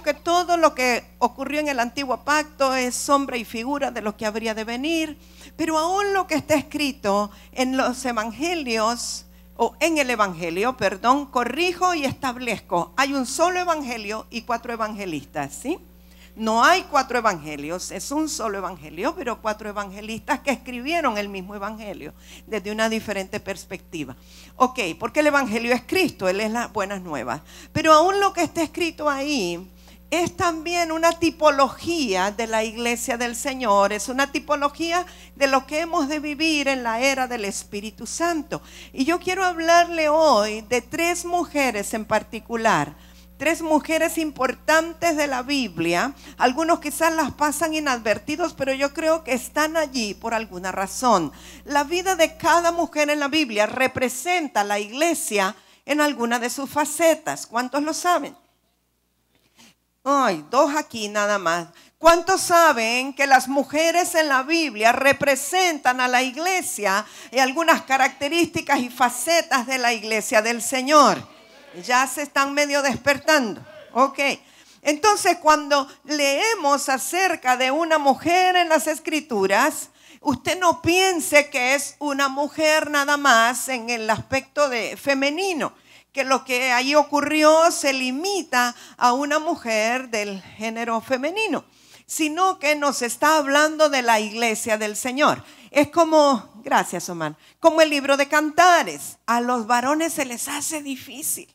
que todo lo que ocurrió en el antiguo pacto es sombra y figura de lo que habría de venir, pero aún lo que está escrito en los evangelios, o en el evangelio, perdón, corrijo y establezco, hay un solo evangelio y cuatro evangelistas, ¿sí? No hay cuatro evangelios, es un solo evangelio, pero cuatro evangelistas que escribieron el mismo evangelio desde una diferente perspectiva. Ok, porque el evangelio es Cristo, Él es las buenas nuevas. Pero aún lo que está escrito ahí es también una tipología de la iglesia del Señor, es una tipología de lo que hemos de vivir en la era del Espíritu Santo. Y yo quiero hablarle hoy de tres mujeres en particular, tres mujeres importantes de la Biblia. Algunos quizás las pasan inadvertidos, pero yo creo que están allí por alguna razón. La vida de cada mujer en la Biblia representa a la iglesia en alguna de sus facetas. ¿Cuántos lo saben? Ay, dos aquí nada más. ¿Cuántos saben que las mujeres en la Biblia representan a la iglesia y algunas características y facetas de la iglesia del Señor? Ya se están medio despertando. Ok. Entonces, cuando leemos acerca de una mujer en las escrituras, usted no piense que es una mujer nada más en el aspecto de femenino, que lo que allí ocurrió se limita a una mujer del género femenino, sino que nos está hablando de la iglesia del Señor. Es como, gracias Omar, como el libro de cantares. A los varones se les hace difícil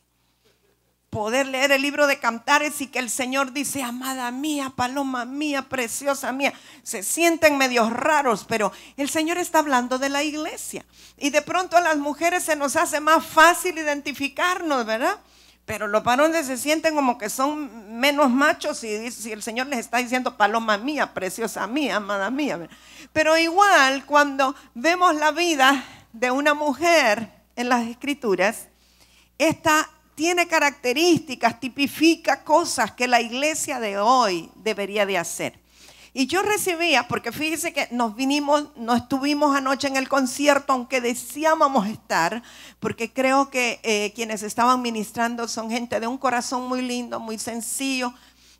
poder leer el libro de Cantares y que el Señor dice, amada mía, paloma mía, preciosa mía, se sienten medios raros, pero el Señor está hablando de la iglesia. Y de pronto a las mujeres se nos hace más fácil identificarnos, ¿verdad? Pero los varones se sienten como que son menos machos y si el Señor les está diciendo, paloma mía, preciosa mía, amada mía. Pero igual cuando vemos la vida de una mujer en las escrituras, esta tiene características, tipifica cosas que la iglesia de hoy debería de hacer. Y yo recibía, porque fíjese que nos vinimos, no estuvimos anoche en el concierto, aunque deseábamos estar, porque creo que eh, quienes estaban ministrando son gente de un corazón muy lindo, muy sencillo,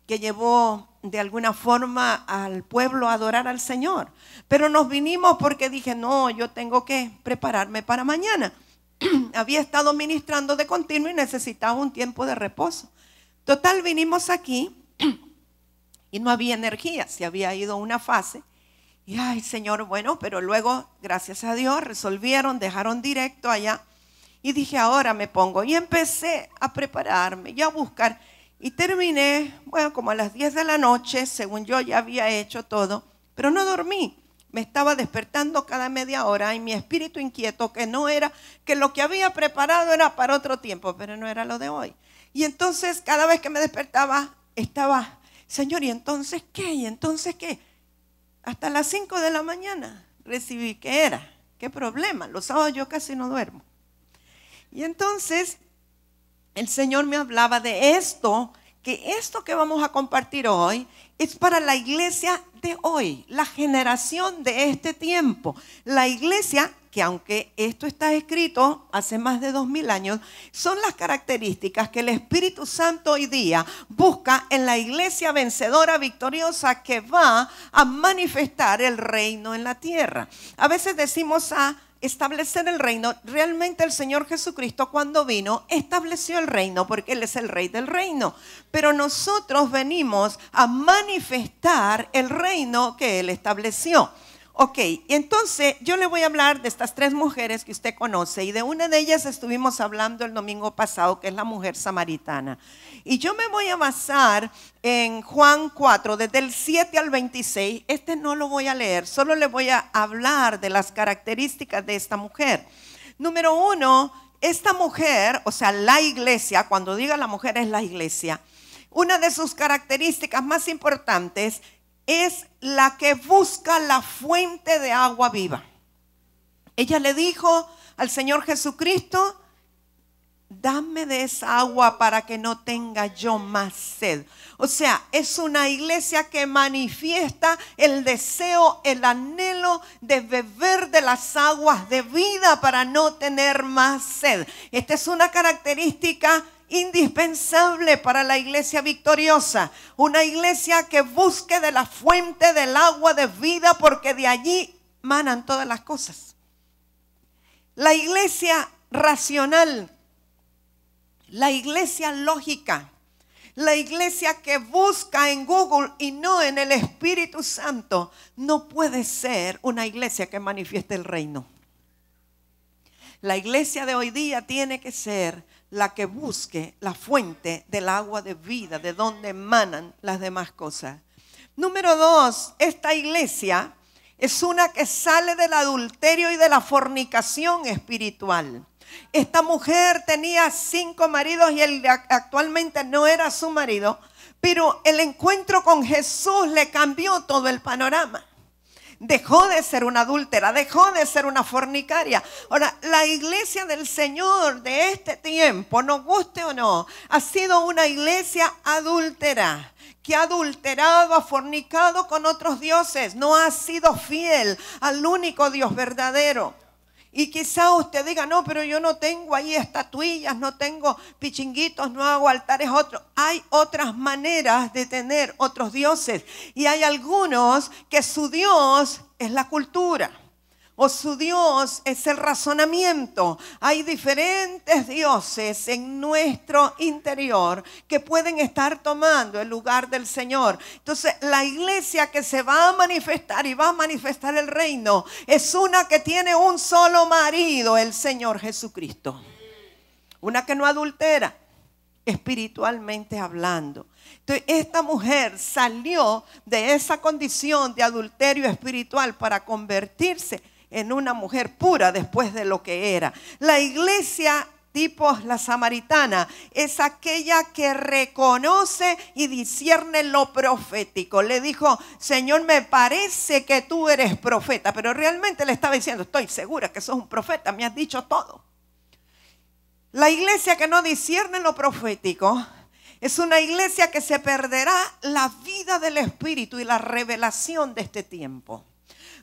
que llevó de alguna forma al pueblo a adorar al Señor. Pero nos vinimos porque dije, no, yo tengo que prepararme para mañana. había estado ministrando de continuo y necesitaba un tiempo de reposo. Total, vinimos aquí y no había energía, se había ido una fase. Y ay, Señor, bueno, pero luego, gracias a Dios, resolvieron, dejaron directo allá. Y dije, ahora me pongo. Y empecé a prepararme y a buscar. Y terminé, bueno, como a las 10 de la noche, según yo ya había hecho todo, pero no dormí me estaba despertando cada media hora y mi espíritu inquieto que no era, que lo que había preparado era para otro tiempo, pero no era lo de hoy. Y entonces cada vez que me despertaba, estaba, Señor, ¿y entonces qué? ¿Y entonces qué? Hasta las 5 de la mañana recibí qué era, qué problema. Los sábados yo casi no duermo. Y entonces el Señor me hablaba de esto que esto que vamos a compartir hoy es para la iglesia de hoy, la generación de este tiempo, la iglesia que aunque esto está escrito hace más de dos mil años, son las características que el Espíritu Santo hoy día busca en la iglesia vencedora, victoriosa, que va a manifestar el reino en la tierra. A veces decimos a establecer el reino. Realmente el Señor Jesucristo cuando vino estableció el reino porque Él es el rey del reino. Pero nosotros venimos a manifestar el reino que Él estableció. Ok, entonces yo le voy a hablar de estas tres mujeres que usted conoce y de una de ellas estuvimos hablando el domingo pasado, que es la mujer samaritana. Y yo me voy a basar en Juan 4, desde el 7 al 26. Este no lo voy a leer, solo le voy a hablar de las características de esta mujer. Número uno, esta mujer, o sea, la iglesia, cuando diga la mujer es la iglesia, una de sus características más importantes es la que busca la fuente de agua viva. Ella le dijo al Señor Jesucristo, dame de esa agua para que no tenga yo más sed. O sea, es una iglesia que manifiesta el deseo, el anhelo de beber de las aguas de vida para no tener más sed. Esta es una característica indispensable para la iglesia victoriosa, una iglesia que busque de la fuente del agua de vida porque de allí manan todas las cosas. La iglesia racional la iglesia lógica. La iglesia que busca en Google y no en el Espíritu Santo no puede ser una iglesia que manifieste el reino. La iglesia de hoy día tiene que ser la que busque la fuente del agua de vida, de donde emanan las demás cosas. Número dos, esta iglesia es una que sale del adulterio y de la fornicación espiritual. Esta mujer tenía cinco maridos y él actualmente no era su marido, pero el encuentro con Jesús le cambió todo el panorama. Dejó de ser una adúltera, dejó de ser una fornicaria. Ahora, la iglesia del Señor de este tiempo, nos guste o no, ha sido una iglesia adúltera que ha adulterado, ha fornicado con otros dioses, no ha sido fiel al único Dios verdadero. Y quizá usted diga, no, pero yo no tengo ahí estatuillas, no tengo pichinguitos, no hago altares otros. Hay otras maneras de tener otros dioses. Y hay algunos que su dios es la cultura o su Dios es el razonamiento. Hay diferentes dioses en nuestro interior que pueden estar tomando el lugar del Señor. Entonces, la iglesia que se va a manifestar y va a manifestar el reino es una que tiene un solo marido, el Señor Jesucristo. Una que no adultera, espiritualmente hablando. Entonces, esta mujer salió de esa condición de adulterio espiritual para convertirse en una mujer pura después de lo que era. La iglesia tipo la samaritana es aquella que reconoce y discierne lo profético. Le dijo, Señor, me parece que tú eres profeta, pero realmente le estaba diciendo, estoy segura que sos un profeta, me has dicho todo. La iglesia que no discierne lo profético es una iglesia que se perderá la vida del Espíritu y la revelación de este tiempo.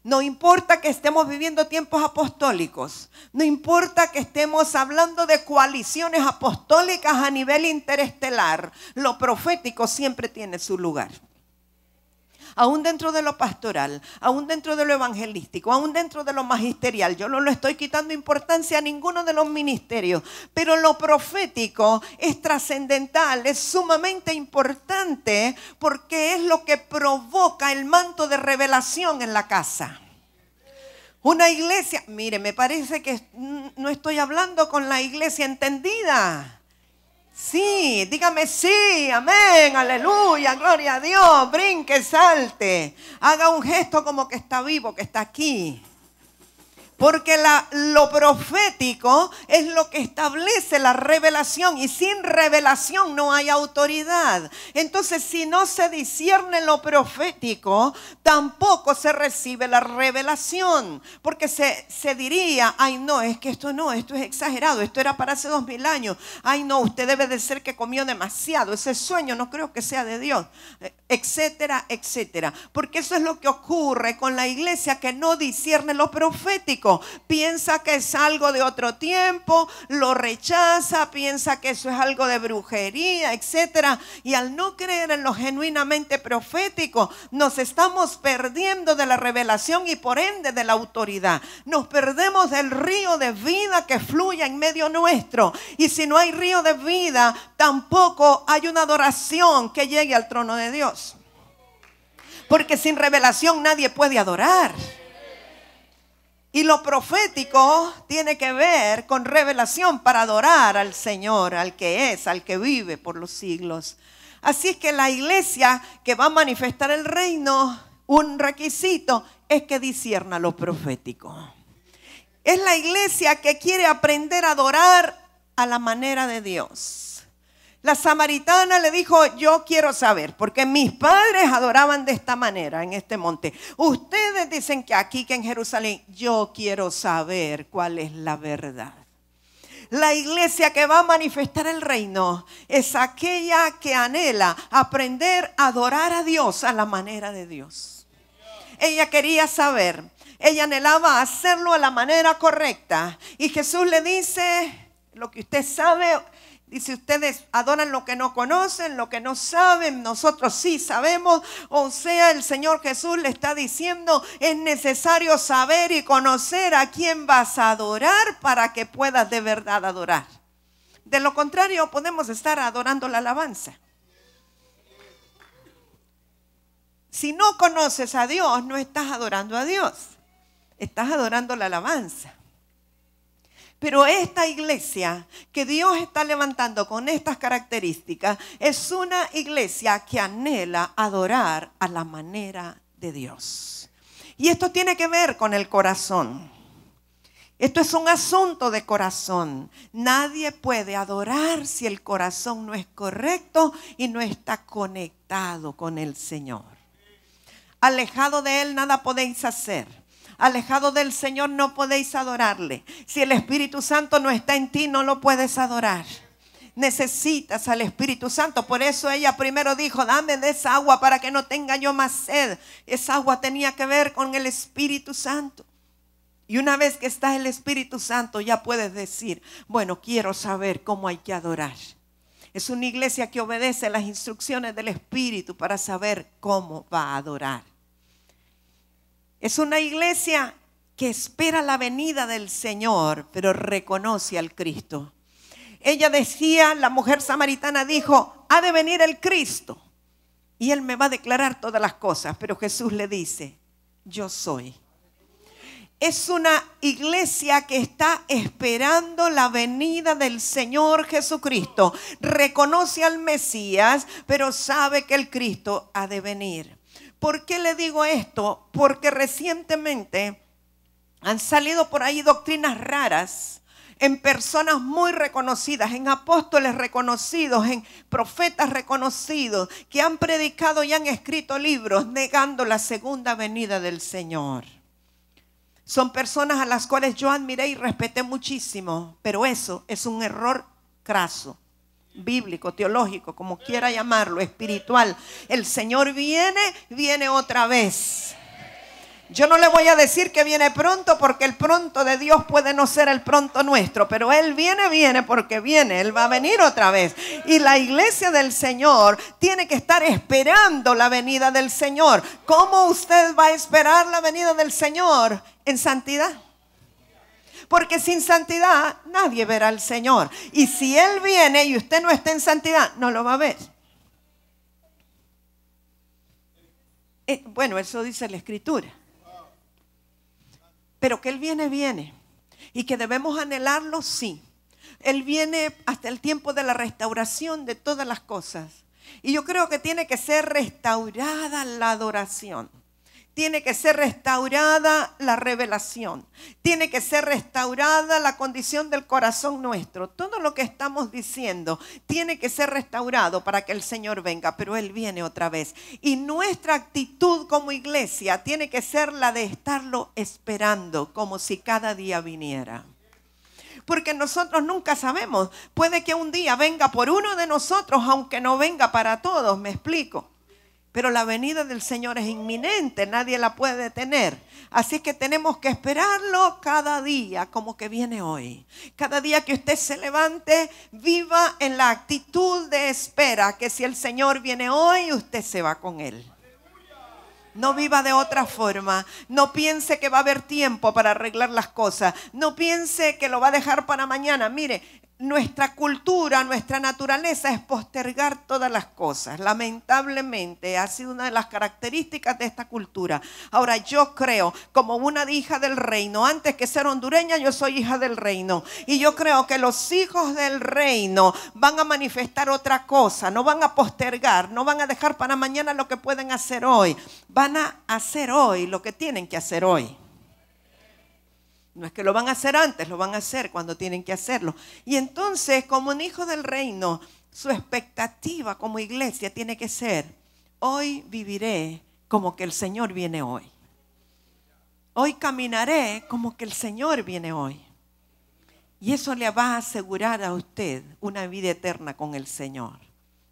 No importa que estemos viviendo tiempos apostólicos, no importa que estemos hablando de coaliciones apostólicas a nivel interestelar, lo profético siempre tiene su lugar aún dentro de lo pastoral, aún dentro de lo evangelístico, aún dentro de lo magisterial. Yo no le estoy quitando importancia a ninguno de los ministerios, pero lo profético es trascendental, es sumamente importante porque es lo que provoca el manto de revelación en la casa. Una iglesia, mire, me parece que no estoy hablando con la iglesia entendida. Sí, dígame sí, amén, aleluya, gloria a Dios, brinque, salte, haga un gesto como que está vivo, que está aquí. Porque lo profético es lo que establece la revelación y sin revelación no hay autoridad. Entonces, si no se discierne lo profético, tampoco se recibe la revelación. Porque se, se diría, ay no, es que esto no, esto es exagerado, esto era para hace dos mil años. Ay no, usted debe de ser que comió demasiado, ese sueño no creo que sea de Dios, eh, etcétera, etcétera. Porque eso es lo que ocurre con la iglesia que no discierne lo profético piensa que es algo de otro tiempo, lo rechaza, piensa que eso es algo de brujería, etc. Y al no creer en lo genuinamente profético, nos estamos perdiendo de la revelación y por ende de la autoridad. Nos perdemos del río de vida que fluye en medio nuestro. Y si no hay río de vida, tampoco hay una adoración que llegue al trono de Dios. Porque sin revelación nadie puede adorar. Y lo profético tiene que ver con revelación para adorar al Señor, al que es, al que vive por los siglos. Así es que la iglesia que va a manifestar el reino, un requisito es que disierna lo profético. Es la iglesia que quiere aprender a adorar a la manera de Dios la samaritana le dijo, yo quiero saber, porque mis padres adoraban de esta manera en este monte. Ustedes dicen que aquí, que en Jerusalén, yo quiero saber cuál es la verdad. La iglesia que va a manifestar el reino es aquella que anhela aprender a adorar a Dios a la manera de Dios. Ella quería saber, ella anhelaba hacerlo a la manera correcta. Y Jesús le dice, lo que usted sabe si ustedes adoran lo que no conocen, lo que no saben, nosotros sí sabemos. O sea, el Señor Jesús le está diciendo, es necesario saber y conocer a quién vas a adorar para que puedas de verdad adorar. De lo contrario, podemos estar adorando la alabanza. Si no conoces a Dios, no estás adorando a Dios, estás adorando la alabanza. Pero esta iglesia que Dios está levantando con estas características es una iglesia que anhela adorar a la manera de Dios. Y esto tiene que ver con el corazón. Esto es un asunto de corazón. Nadie puede adorar si el corazón no es correcto y no está conectado con el Señor. Alejado de Él nada podéis hacer. Alejado del Señor no podéis adorarle. Si el Espíritu Santo no está en ti, no lo puedes adorar. Necesitas al Espíritu Santo. Por eso ella primero dijo, dame de esa agua para que no tenga yo más sed. Esa agua tenía que ver con el Espíritu Santo. Y una vez que está el Espíritu Santo, ya puedes decir, bueno, quiero saber cómo hay que adorar. Es una iglesia que obedece las instrucciones del Espíritu para saber cómo va a adorar. Es una iglesia que espera la venida del Señor, pero reconoce al Cristo. Ella decía, la mujer samaritana dijo, ha de venir el Cristo y Él me va a declarar todas las cosas, pero Jesús le dice, yo soy. Es una iglesia que está esperando la venida del Señor Jesucristo. Reconoce al Mesías, pero sabe que el Cristo ha de venir. ¿Por qué le digo esto? Porque recientemente han salido por ahí doctrinas raras en personas muy reconocidas, en apóstoles reconocidos, en profetas reconocidos, que han predicado y han escrito libros negando la segunda venida del Señor. Son personas a las cuales yo admiré y respeté muchísimo, pero eso es un error craso bíblico, teológico, como quiera llamarlo, espiritual. El Señor viene, viene otra vez. Yo no le voy a decir que viene pronto porque el pronto de Dios puede no ser el pronto nuestro, pero Él viene, viene porque viene, Él va a venir otra vez. Y la iglesia del Señor tiene que estar esperando la venida del Señor. ¿Cómo usted va a esperar la venida del Señor en santidad? Porque sin santidad nadie verá al Señor. Y si Él viene y usted no está en santidad, no lo va a ver. Eh, bueno, eso dice la escritura. Pero que Él viene, viene. Y que debemos anhelarlo, sí. Él viene hasta el tiempo de la restauración de todas las cosas. Y yo creo que tiene que ser restaurada la adoración tiene que ser restaurada la revelación, tiene que ser restaurada la condición del corazón nuestro. Todo lo que estamos diciendo tiene que ser restaurado para que el Señor venga, pero Él viene otra vez. Y nuestra actitud como iglesia tiene que ser la de estarlo esperando, como si cada día viniera porque nosotros nunca sabemos. Puede que un día venga por uno de nosotros, aunque no venga para todos, me explico. Pero la venida del Señor es inminente, nadie la puede detener. Así que tenemos que esperarlo cada día como que viene hoy. Cada día que usted se levante, viva en la actitud de espera, que si el Señor viene hoy, usted se va con él. No viva de otra forma. No piense que va a haber tiempo para arreglar las cosas. No piense que lo va a dejar para mañana. Mire, nuestra cultura, nuestra naturaleza es postergar todas las cosas. Lamentablemente ha sido una de las características de esta cultura. Ahora yo creo, como una hija del reino, antes que ser hondureña yo soy hija del reino. Y yo creo que los hijos del reino van a manifestar otra cosa, no van a postergar, no van a dejar para mañana lo que pueden hacer hoy, van a hacer hoy lo que tienen que hacer hoy. No es que lo van a hacer antes, lo van a hacer cuando tienen que hacerlo. Y entonces, como un hijo del reino, su expectativa como iglesia tiene que ser, hoy viviré como que el Señor viene hoy. Hoy caminaré como que el Señor viene hoy. Y eso le va a asegurar a usted una vida eterna con el Señor.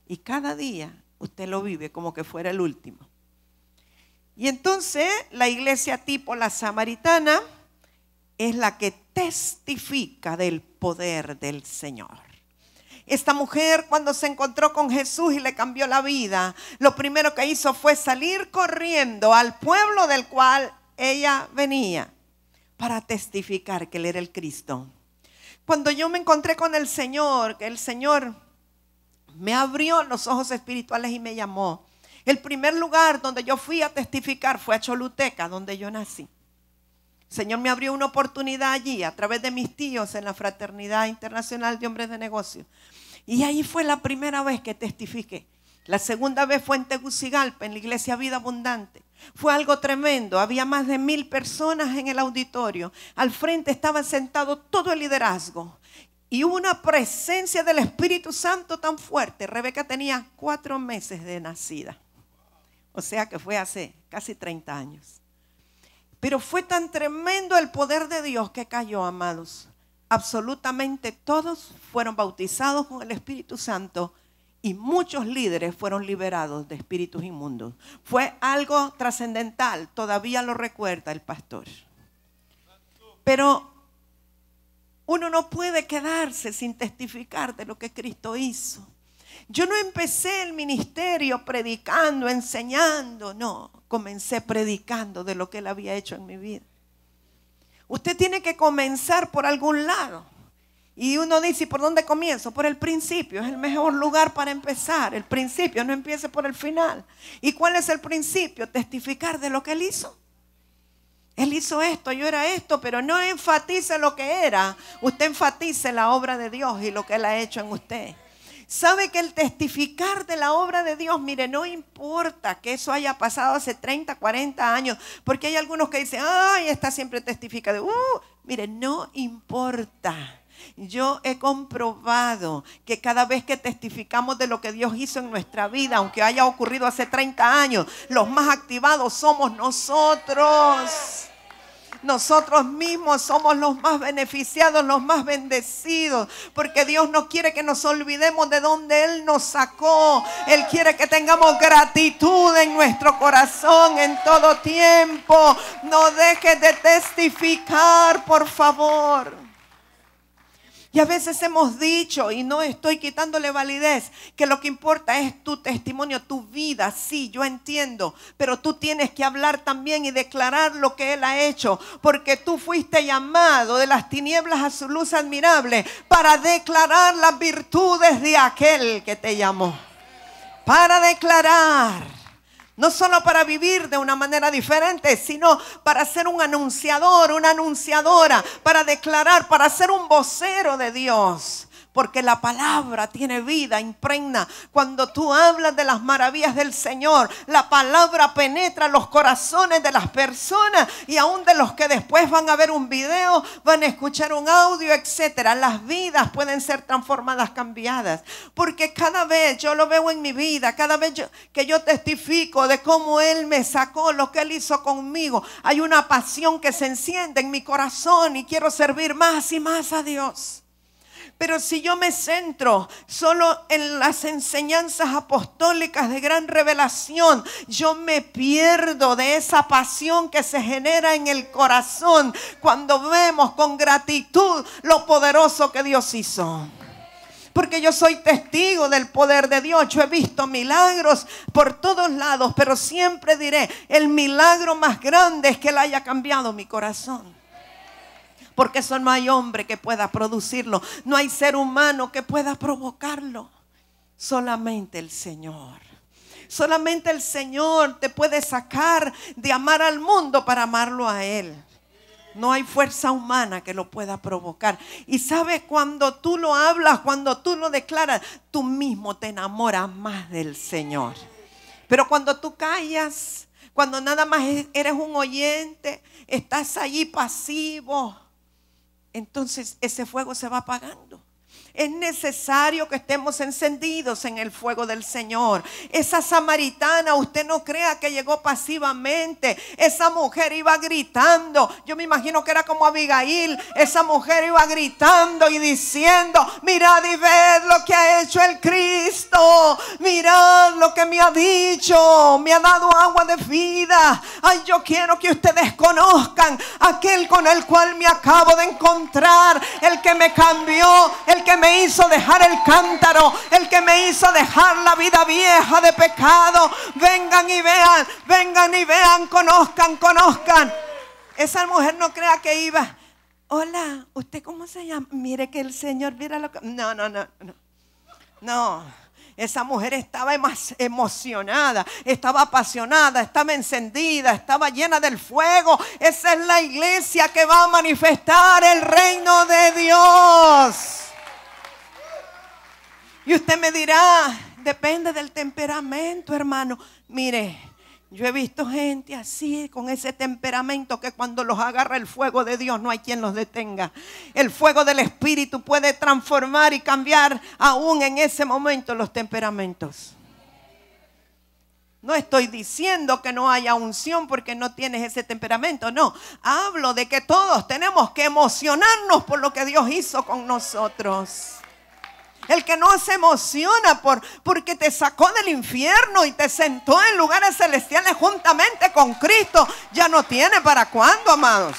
Y cada día usted lo vive como que fuera el último. Y entonces la iglesia tipo la samaritana es la que testifica del poder del Señor. Esta mujer cuando se encontró con Jesús y le cambió la vida, lo primero que hizo fue salir corriendo al pueblo del cual ella venía para testificar que él era el Cristo. Cuando yo me encontré con el Señor, que el Señor me abrió los ojos espirituales y me llamó. El primer lugar donde yo fui a testificar fue a Choluteca, donde yo nací. Señor me abrió una oportunidad allí a través de mis tíos en la Fraternidad Internacional de Hombres de Negocios. Y ahí fue la primera vez que testifiqué. La segunda vez fue en Tegucigalpa, en la iglesia Vida Abundante. Fue algo tremendo. Había más de mil personas en el auditorio. Al frente estaba sentado todo el liderazgo. Y una presencia del Espíritu Santo tan fuerte. Rebeca tenía cuatro meses de nacida. O sea que fue hace casi 30 años. Pero fue tan tremendo el poder de Dios que cayó, amados. Absolutamente todos fueron bautizados con el Espíritu Santo y muchos líderes fueron liberados de espíritus inmundos. Fue algo trascendental, todavía lo recuerda el pastor. Pero uno no puede quedarse sin testificar de lo que Cristo hizo. Yo no empecé el ministerio predicando, enseñando, no, comencé predicando de lo que él había hecho en mi vida. Usted tiene que comenzar por algún lado. Y uno dice, ¿y ¿por dónde comienzo? Por el principio, es el mejor lugar para empezar. El principio, no empiece por el final. ¿Y cuál es el principio? Testificar de lo que él hizo. Él hizo esto, yo era esto, pero no enfatice lo que era. Usted enfatice la obra de Dios y lo que él ha hecho en usted sabe que el testificar de la obra de Dios, mire, no importa que eso haya pasado hace 30, 40 años, porque hay algunos que dicen, ay, está siempre testifica uh, mire, no importa. Yo he comprobado que cada vez que testificamos de lo que Dios hizo en nuestra vida, aunque haya ocurrido hace 30 años, los más activados somos nosotros. Nosotros mismos somos los más beneficiados, los más bendecidos, porque Dios no quiere que nos olvidemos de donde Él nos sacó. Él quiere que tengamos gratitud en nuestro corazón en todo tiempo. No dejes de testificar, por favor. Y a veces hemos dicho, y no estoy quitándole validez, que lo que importa es tu testimonio, tu vida. Sí, yo entiendo, pero tú tienes que hablar también y declarar lo que Él ha hecho, porque tú fuiste llamado de las tinieblas a su luz admirable para declarar las virtudes de aquel que te llamó. Para declarar no solo para vivir de una manera diferente, sino para ser un anunciador, una anunciadora, para declarar, para ser un vocero de Dios porque la palabra tiene vida, impregna. Cuando tú hablas de las maravillas del Señor, la palabra penetra los corazones de las personas y aún de los que después van a ver un video, van a escuchar un audio, etcétera. Las vidas pueden ser transformadas, cambiadas, porque cada vez yo lo veo en mi vida, cada vez que yo testifico de cómo él me sacó, lo que él hizo conmigo, hay una pasión que se enciende en mi corazón y quiero servir más y más a Dios. Pero si yo me centro solo en las enseñanzas apostólicas de gran revelación, yo me pierdo de esa pasión que se genera en el corazón cuando vemos con gratitud lo poderoso que Dios hizo porque yo soy testigo del poder de Dios. Yo he visto milagros por todos lados, pero siempre diré, el milagro más grande es que Él haya cambiado mi corazón porque eso no hay hombre que pueda producirlo, no hay ser humano que pueda provocarlo, solamente el Señor. Solamente el Señor te puede sacar de amar al mundo para amarlo a Él. No hay fuerza humana que lo pueda provocar. Y sabes, cuando tú lo hablas, cuando tú lo declaras, tú mismo te enamoras más del Señor. Pero cuando tú callas, cuando nada más eres un oyente, estás allí pasivo, entonces ese fuego se va apagando. Es necesario que estemos encendidos en el fuego del Señor. Esa samaritana, usted no crea que llegó pasivamente. Esa mujer iba gritando. Yo me imagino que era como Abigail. Esa mujer iba gritando y diciendo, mirad y ved lo que ha hecho el Cristo. Mirad lo que me ha dicho. Me ha dado agua de vida. Ay, yo quiero que ustedes conozcan aquel con el cual me acabo de encontrar. El que me cambió. El que me me hizo dejar el cántaro, el que me hizo dejar la vida vieja de pecado. Vengan y vean, vengan y vean, conozcan, conozcan. Esa mujer no crea que iba. Hola, ¿usted cómo se llama? Mire que el Señor, mira lo que... No, no, no, no. No. Esa mujer estaba más emocionada, estaba apasionada, estaba encendida, estaba llena del fuego. Esa es la iglesia que va a manifestar el reino de Dios. Y usted me dirá, depende del temperamento, hermano. Mire, yo he visto gente así, con ese temperamento que cuando los agarra el fuego de Dios no hay quien los detenga. El fuego del Espíritu puede transformar y cambiar aún en ese momento los temperamentos. No estoy diciendo que no haya unción porque no tienes ese temperamento, no. Hablo de que todos tenemos que emocionarnos por lo que Dios hizo con nosotros el que no se emociona por, porque te sacó del infierno y te sentó en lugares celestiales juntamente con Cristo, ya no tiene para cuándo, amados.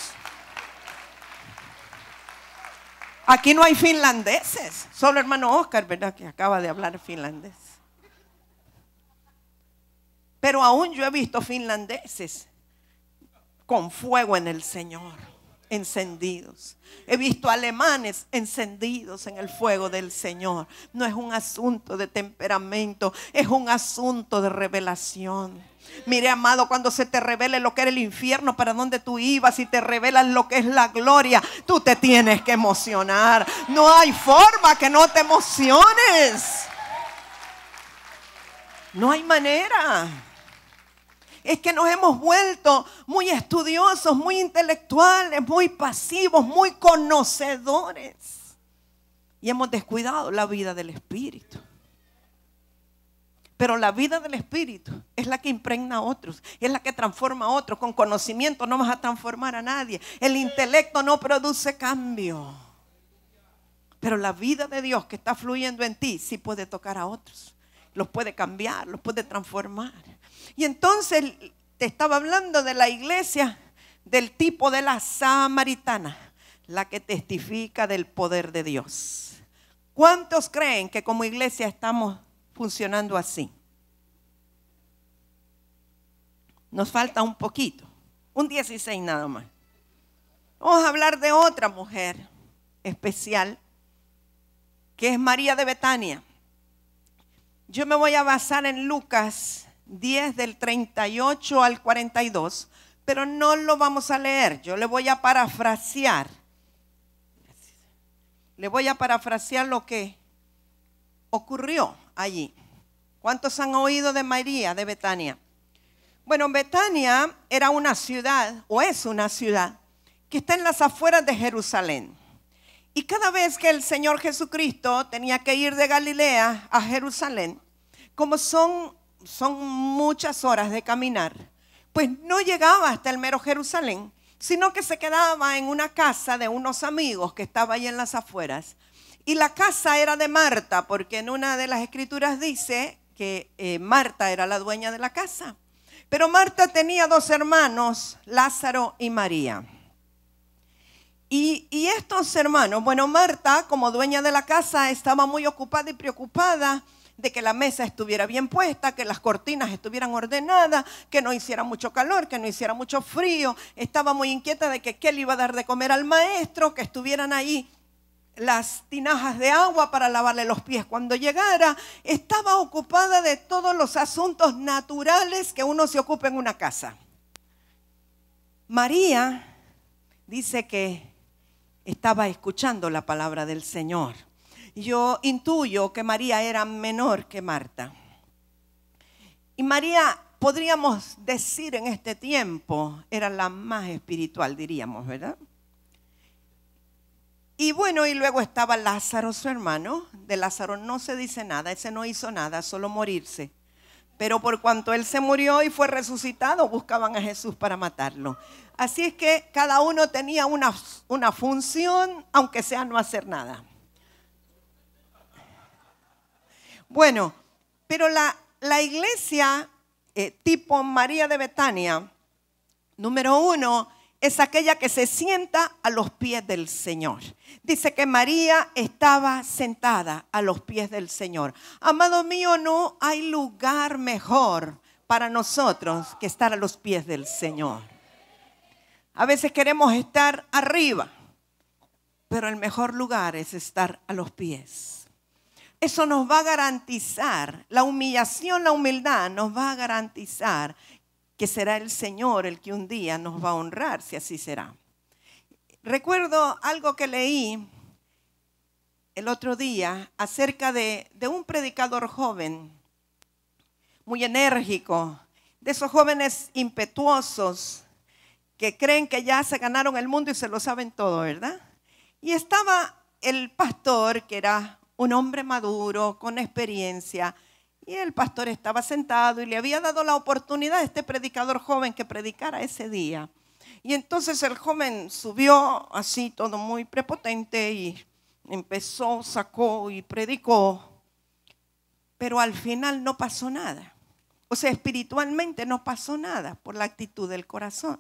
Aquí no hay finlandeses, solo hermano Oscar, ¿verdad? Que acaba de hablar finlandés. Pero aún yo he visto finlandeses con fuego en el Señor encendidos. He visto alemanes encendidos en el fuego del Señor. No es un asunto de temperamento, es un asunto de revelación. Mire, amado, cuando se te revele lo que era el infierno, para donde tú ibas, y te revelas lo que es la gloria, tú te tienes que emocionar. No hay forma que no te emociones. No hay manera es que nos hemos vuelto muy estudiosos, muy intelectuales, muy pasivos, muy conocedores. Y hemos descuidado la vida del Espíritu. Pero la vida del Espíritu es la que impregna a otros, es la que transforma a otros. Con conocimiento no vas a transformar a nadie. El intelecto no produce cambio. Pero la vida de Dios que está fluyendo en ti sí puede tocar a otros, los puede cambiar, los puede transformar. Y entonces te estaba hablando de la iglesia del tipo de la samaritana, la que testifica del poder de Dios. ¿Cuántos creen que como iglesia estamos funcionando así? Nos falta un poquito, un 16 nada más. Vamos a hablar de otra mujer especial, que es María de Betania. Yo me voy a basar en Lucas 10 del 38 al 42, pero no lo vamos a leer, yo le voy a parafrasear. Le voy a parafrasear lo que ocurrió allí. ¿Cuántos han oído de María de Betania? Bueno, Betania era una ciudad, o es una ciudad, que está en las afueras de Jerusalén. Y cada vez que el Señor Jesucristo tenía que ir de Galilea a Jerusalén, como son son muchas horas de caminar, pues no llegaba hasta el mero Jerusalén, sino que se quedaba en una casa de unos amigos que estaba ahí en las afueras. Y la casa era de Marta, porque en una de las escrituras dice que eh, Marta era la dueña de la casa. Pero Marta tenía dos hermanos, Lázaro y María. y, estos hermanos, bueno, Marta, como dueña de la casa, estaba muy ocupada y preocupada de que la mesa estuviera bien puesta, que las cortinas estuvieran ordenadas, que no hiciera mucho calor, que no hiciera mucho frío. Estaba muy inquieta de que qué le iba a dar de comer al maestro, que estuvieran ahí las tinajas de agua para lavarle los pies cuando llegara. Estaba ocupada de todos los asuntos naturales que uno se ocupa en una casa. María dice que estaba escuchando la palabra del Señor yo intuyo que María era menor que Marta. Y María, podríamos decir en este tiempo, era la más espiritual, diríamos, ¿verdad? Y bueno, y luego estaba Lázaro, su hermano. De Lázaro no se dice nada, ese no hizo nada, solo morirse. Pero por cuanto él se murió y fue resucitado, buscaban a Jesús para matarlo. Así es que cada uno tenía una, una función, aunque sea no hacer nada. Bueno, pero la, iglesia eh, tipo María de Betania, número uno, es aquella que se sienta a los pies del Señor. Dice que María estaba sentada a los pies del Señor. Amado mío, no hay lugar mejor para nosotros que estar a los pies del Señor. A veces queremos estar arriba, pero el mejor lugar es estar a los pies eso nos va a garantizar, la humillación, la humildad nos va a garantizar que será el Señor el que un día nos va a honrar, si así será. Recuerdo algo que leí el otro día acerca de, de un predicador joven, muy enérgico, de esos jóvenes impetuosos que creen que ya se ganaron el mundo y se lo saben todo, ¿verdad? Y estaba el pastor, que era un hombre maduro, con experiencia. Y el pastor estaba sentado y le había dado la oportunidad a este predicador joven que predicara ese día. Y entonces el joven subió así, todo muy prepotente, y empezó, sacó y predicó. Pero al final no pasó nada. O sea, espiritualmente no pasó nada por la actitud del corazón.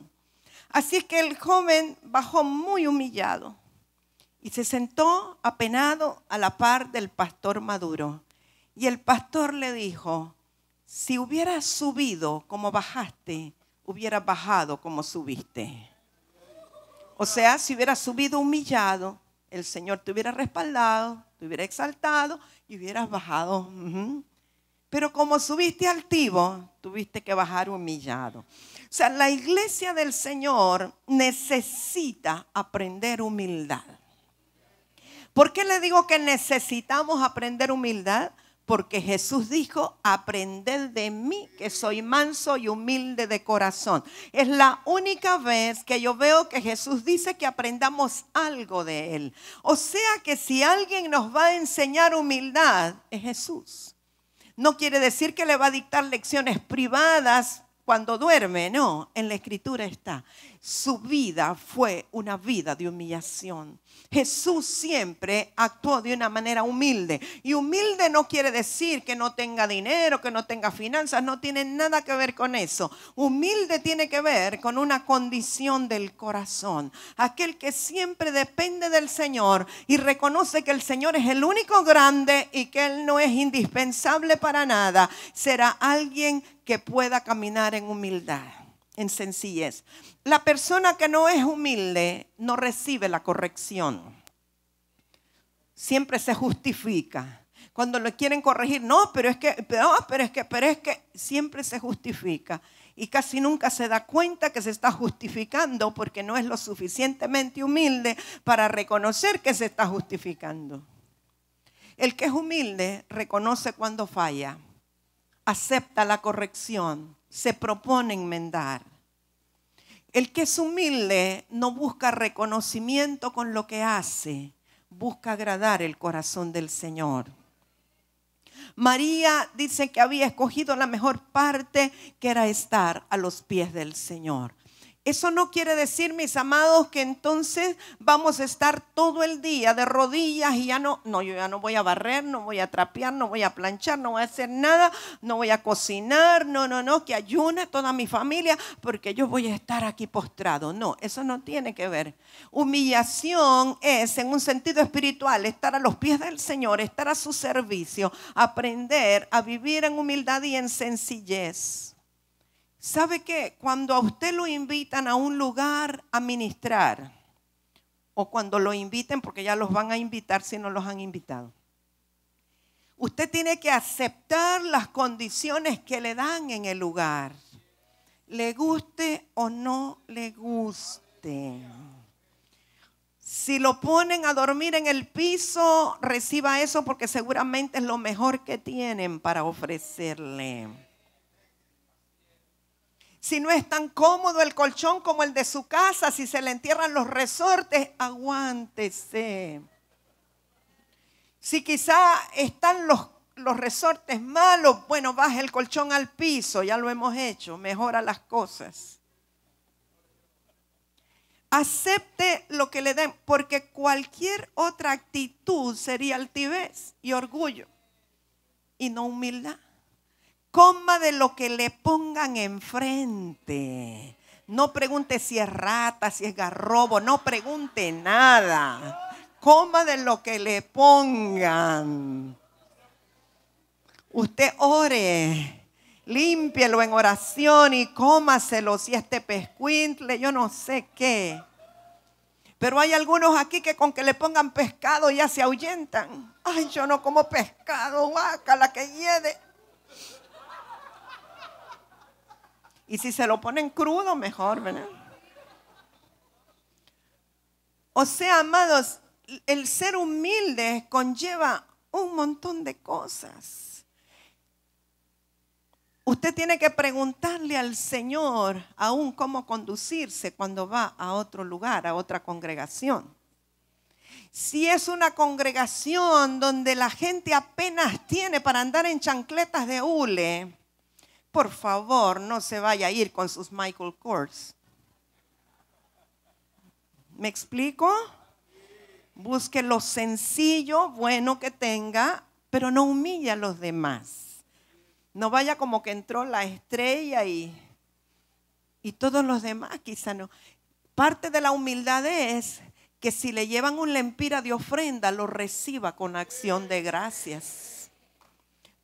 Así es que el joven bajó muy humillado y se sentó apenado a la par del pastor Maduro. Y el pastor le dijo, si hubieras subido como bajaste, hubieras bajado como subiste. O sea, si hubieras subido humillado, el Señor te hubiera respaldado, te hubiera exaltado y hubieras bajado. Pero como subiste altivo, tuviste que bajar humillado. O sea, la iglesia del Señor necesita aprender humildad. ¿Por qué le digo que necesitamos aprender humildad? Porque Jesús dijo, aprended de mí, que soy manso y humilde de corazón. Es la única vez que yo veo que Jesús dice que aprendamos algo de Él. O sea que si alguien nos va a enseñar humildad, es Jesús. No quiere decir que le va a dictar lecciones privadas cuando duerme, no, en la escritura está su vida fue una vida de humillación. Jesús siempre actuó de una manera humilde. Y humilde no quiere decir que no tenga dinero, que no tenga finanzas, no tiene nada que ver con eso. Humilde tiene que ver con una condición del corazón. Aquel que siempre depende del Señor y reconoce que el Señor es el único grande y que Él no es indispensable para nada, será alguien que pueda caminar en humildad en sencillez. La persona que no es humilde no recibe la corrección. Siempre se justifica. Cuando lo quieren corregir, no, pero es que, pero, es que, pero es que, siempre se justifica. Y casi nunca se da cuenta que se está justificando porque no es lo suficientemente humilde para reconocer que se está justificando. El que es humilde reconoce cuando falla, acepta la corrección se propone enmendar. El que es humilde no busca reconocimiento con lo que hace, busca agradar el corazón del Señor. María dice que había escogido la mejor parte, que era estar a los pies del Señor. Eso no quiere decir, mis amados, que entonces vamos a estar todo el día de rodillas y ya no, no, yo ya no voy a barrer, no voy a trapear, no voy a planchar, no voy a hacer nada, no voy a cocinar, no, no, no, que ayune toda mi familia porque yo voy a estar aquí postrado. No, eso no tiene que ver. Humillación es, en un sentido espiritual, estar a los pies del Señor, estar a su servicio, aprender a vivir en humildad y en sencillez. ¿Sabe qué? Cuando a usted lo invitan a un lugar a ministrar, o cuando lo inviten, porque ya los van a invitar si no los han invitado, usted tiene que aceptar las condiciones que le dan en el lugar, le guste o no le guste. Si lo ponen a dormir en el piso, reciba eso porque seguramente es lo mejor que tienen para ofrecerle si no es tan cómodo el colchón como el de su casa, si se le entierran los resortes, aguántese. Si quizá están los, los resortes malos, bueno, baje el colchón al piso, ya lo hemos hecho, mejora las cosas. Acepte lo que le den, porque cualquier otra actitud sería altivez y orgullo y no humildad. Coma de lo que le pongan enfrente. No pregunte si es rata, si es garrobo, no pregunte nada. Coma de lo que le pongan. Usted ore, límpielo en oración y cómaselo si este pescuintle, yo no sé qué. Pero hay algunos aquí que con que le pongan pescado ya se ahuyentan. Ay, yo no como pescado, vaca, la que hiede. Y si se lo ponen crudo, mejor, ¿verdad? O sea, amados, el ser humilde conlleva un montón de cosas. Usted tiene que preguntarle al Señor aún cómo conducirse cuando va a otro lugar, a otra congregación. Si es una congregación donde la gente apenas tiene para andar en chancletas de hule, por favor no se vaya a ir con sus Michael Kors. ¿Me explico? Busque lo sencillo, bueno que tenga, pero no humilla a los demás. No vaya como que entró la estrella y, y todos los demás quizá no. Parte de la humildad es que si le llevan un lempira de ofrenda, lo reciba con acción de gracias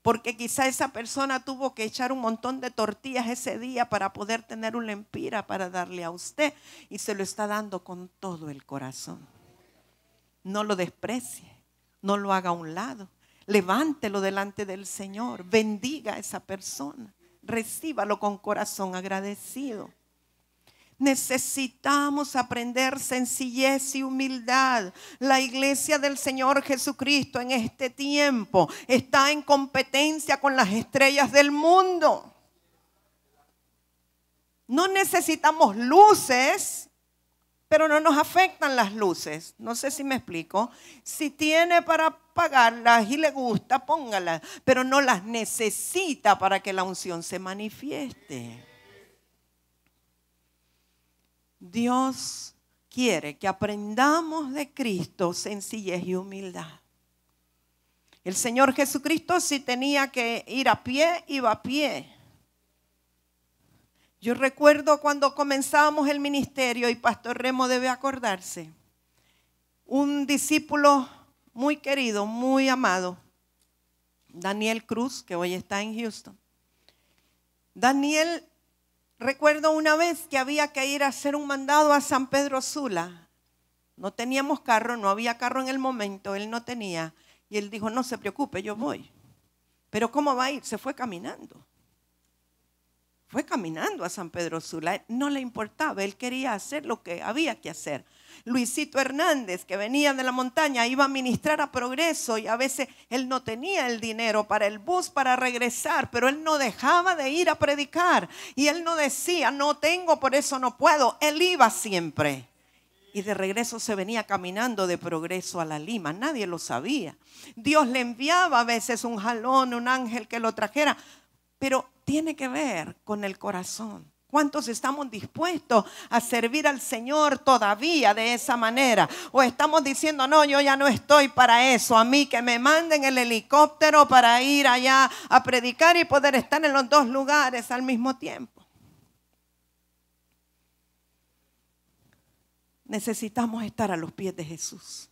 porque quizá esa persona tuvo que echar un montón de tortillas ese día para poder tener una empira para darle a usted y se lo está dando con todo el corazón. No lo desprecie, no lo haga a un lado. Levántelo delante del Señor, bendiga a esa persona, recíbalo con corazón agradecido. Necesitamos aprender sencillez y humildad. La iglesia del Señor Jesucristo en este tiempo está en competencia con las estrellas del mundo. No necesitamos luces, pero no nos afectan las luces. No sé si me explico. Si tiene para pagarlas y le gusta, póngalas, pero no las necesita para que la unción se manifieste. Dios quiere que aprendamos de Cristo sencillez y humildad. El Señor Jesucristo si tenía que ir a pie, iba a pie. Yo recuerdo cuando comenzábamos el ministerio, y Pastor Remo debe acordarse, un discípulo muy querido, muy amado, Daniel Cruz, que hoy está en Houston. Daniel Recuerdo una vez que había que ir a hacer un mandado a San Pedro Sula. No teníamos carro, no había carro en el momento, él no tenía. Y él dijo, no se preocupe, yo voy. Pero ¿cómo va a ir? Se fue caminando. Fue caminando a San Pedro Sula. No le importaba, él quería hacer lo que había que hacer. Luisito Hernández, que venía de la montaña, iba a ministrar a progreso y a veces él no tenía el dinero para el bus para regresar, pero él no dejaba de ir a predicar y él no decía, no tengo, por eso no puedo. Él iba siempre y de regreso se venía caminando de progreso a la Lima. Nadie lo sabía. Dios le enviaba a veces un jalón, un ángel que lo trajera, pero tiene que ver con el corazón. ¿Cuántos estamos dispuestos a servir al Señor todavía de esa manera? ¿O estamos diciendo, no, yo ya no estoy para eso? A mí que me manden el helicóptero para ir allá a predicar y poder estar en los dos lugares al mismo tiempo. Necesitamos estar a los pies de Jesús.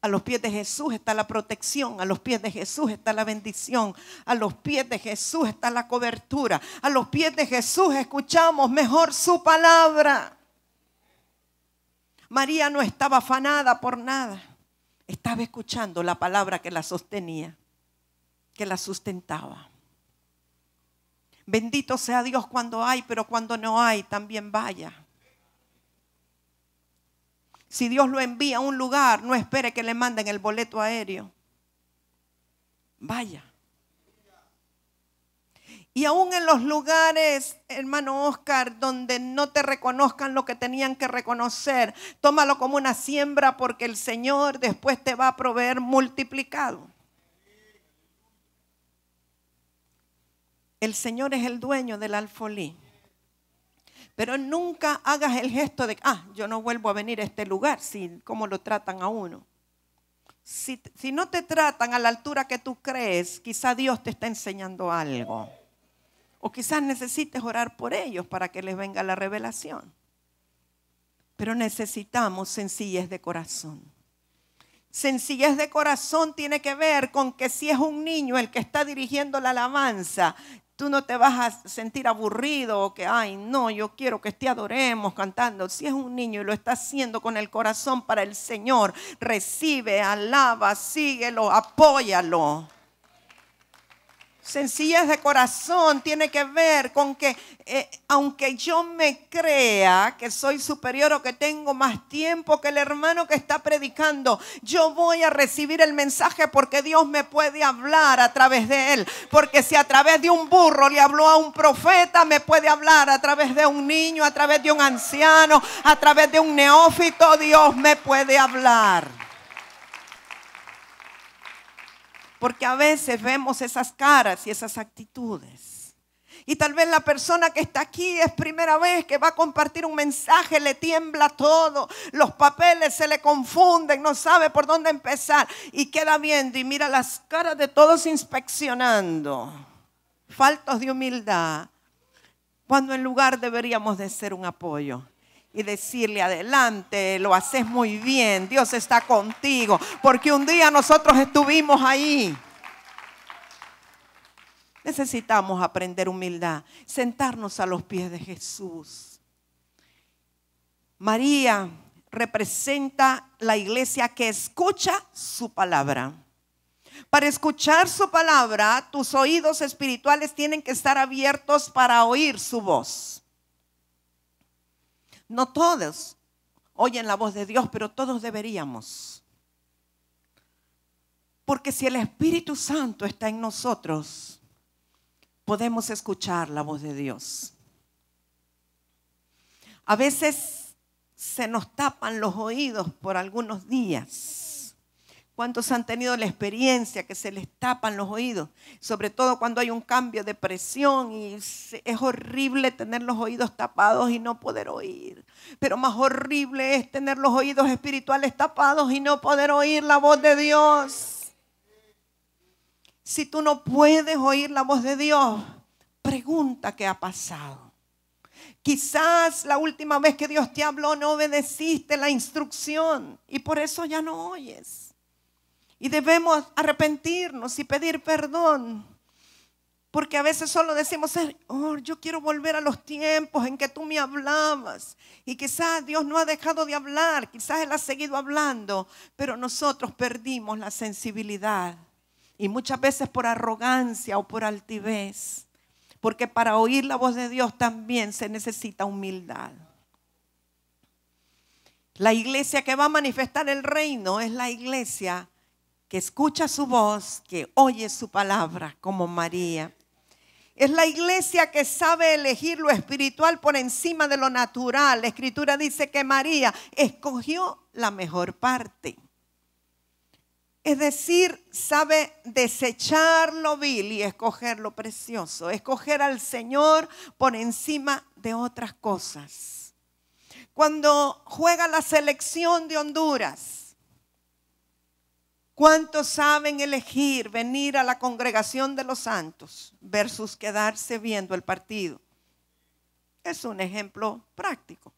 A los pies de Jesús está la protección, a los pies de Jesús está la bendición, a los pies de Jesús está la cobertura, a los pies de Jesús escuchamos mejor su palabra. María no estaba afanada por nada, estaba escuchando la palabra que la sostenía, que la sustentaba. Bendito sea Dios cuando hay, pero cuando no hay, también vaya. Si Dios lo envía a un lugar, no espere que le manden el boleto aéreo. Vaya. Y aún en los lugares, hermano Oscar, donde no te reconozcan lo que tenían que reconocer, tómalo como una siembra porque el Señor después te va a proveer multiplicado. El Señor es el dueño del alfolí. Pero nunca hagas el gesto de, ah, yo no vuelvo a venir a este lugar, si, cómo lo tratan a uno. Si, no te tratan a la altura que tú crees, quizá Dios te está enseñando algo. O quizás necesites orar por ellos para que les venga la revelación. Pero necesitamos sencillez de corazón. Sencillez de corazón tiene que ver con que si es un niño el que está dirigiendo la alabanza, Tú no te vas a sentir aburrido o que, ay, no, yo quiero que te este adoremos cantando. Si es un niño y lo está haciendo con el corazón para el Señor, recibe, alaba, síguelo, apóyalo sencillas de corazón tiene que ver con que eh, aunque yo me crea que soy superior o que tengo más tiempo que el hermano que está predicando, yo voy a recibir el mensaje porque Dios me puede hablar a través de él. Porque si a través de un burro le habló a un profeta, me puede hablar a través de un niño, a través de un anciano, a través de un neófito, Dios me puede hablar. porque a veces vemos esas caras y esas actitudes. Y tal vez la persona que está aquí es primera vez que va a compartir un mensaje, le tiembla todo, los papeles se le confunden, no sabe por dónde empezar y queda viendo y mira las caras de todos inspeccionando, faltos de humildad, cuando en lugar deberíamos de ser un apoyo y decirle adelante, lo haces muy bien, Dios está contigo, porque un día nosotros estuvimos ahí. Necesitamos aprender humildad, sentarnos a los pies de Jesús. María representa la iglesia que escucha su palabra. Para escuchar su palabra, tus oídos espirituales tienen que estar abiertos para oír su voz. No todos oyen la voz de Dios, pero todos deberíamos. Porque si el Espíritu Santo está en nosotros, podemos escuchar la voz de Dios. A veces se nos tapan los oídos por algunos días ¿Cuántos han tenido la experiencia que se les tapan los oídos? Sobre todo cuando hay un cambio de presión y es horrible tener los oídos tapados y no poder oír. Pero más horrible es tener los oídos espirituales tapados y no poder oír la voz de Dios. Si tú no puedes oír la voz de Dios, pregunta qué ha pasado. Quizás la última vez que Dios te habló no obedeciste la instrucción y por eso ya no oyes. Y debemos arrepentirnos y pedir perdón. Porque a veces solo decimos, oh, yo quiero volver a los tiempos en que tú me hablabas. Y quizás Dios no ha dejado de hablar, quizás Él ha seguido hablando, pero nosotros perdimos la sensibilidad. Y muchas veces por arrogancia o por altivez. Porque para oír la voz de Dios también se necesita humildad. La iglesia que va a manifestar el reino es la iglesia que escucha su voz, que oye su palabra como María. Es la iglesia que sabe elegir lo espiritual por encima de lo natural. La escritura dice que María escogió la mejor parte. Es decir, sabe desechar lo vil y escoger lo precioso, escoger al Señor por encima de otras cosas. Cuando juega la selección de Honduras, ¿Cuántos saben elegir venir a la congregación de los santos versus quedarse viendo el partido? Es un ejemplo práctico.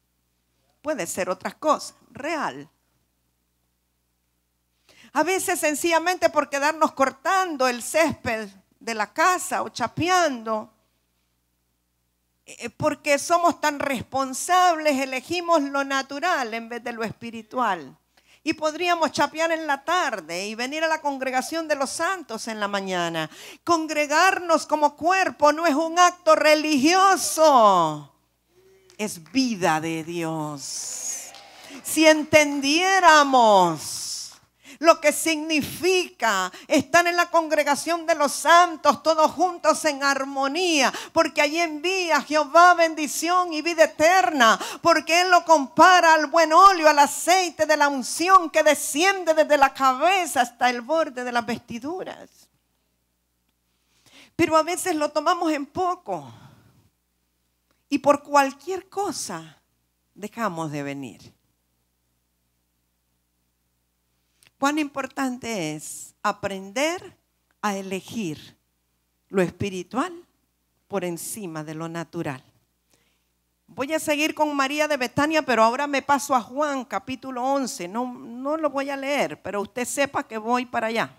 Puede ser otras cosas, real. A veces sencillamente por quedarnos cortando el césped de la casa o chapeando, eh, porque somos tan responsables, elegimos lo natural en vez de lo espiritual y podríamos chapear en la tarde y venir a la congregación de los santos en la mañana. Congregarnos como cuerpo no es un acto religioso, es vida de Dios. Si entendiéramos lo que significa estar en la congregación de los santos, todos juntos en armonía, porque allí envía Jehová bendición y vida eterna, porque Él lo compara al buen óleo, al aceite de la unción que desciende desde la cabeza hasta el borde de las vestiduras. Pero a veces lo tomamos en poco y por cualquier cosa dejamos de venir. cuán importante es aprender a elegir lo espiritual por encima de lo natural. Voy a seguir con María de Betania, pero ahora me paso a Juan capítulo 11. No, no lo voy a leer, pero usted sepa que voy para allá.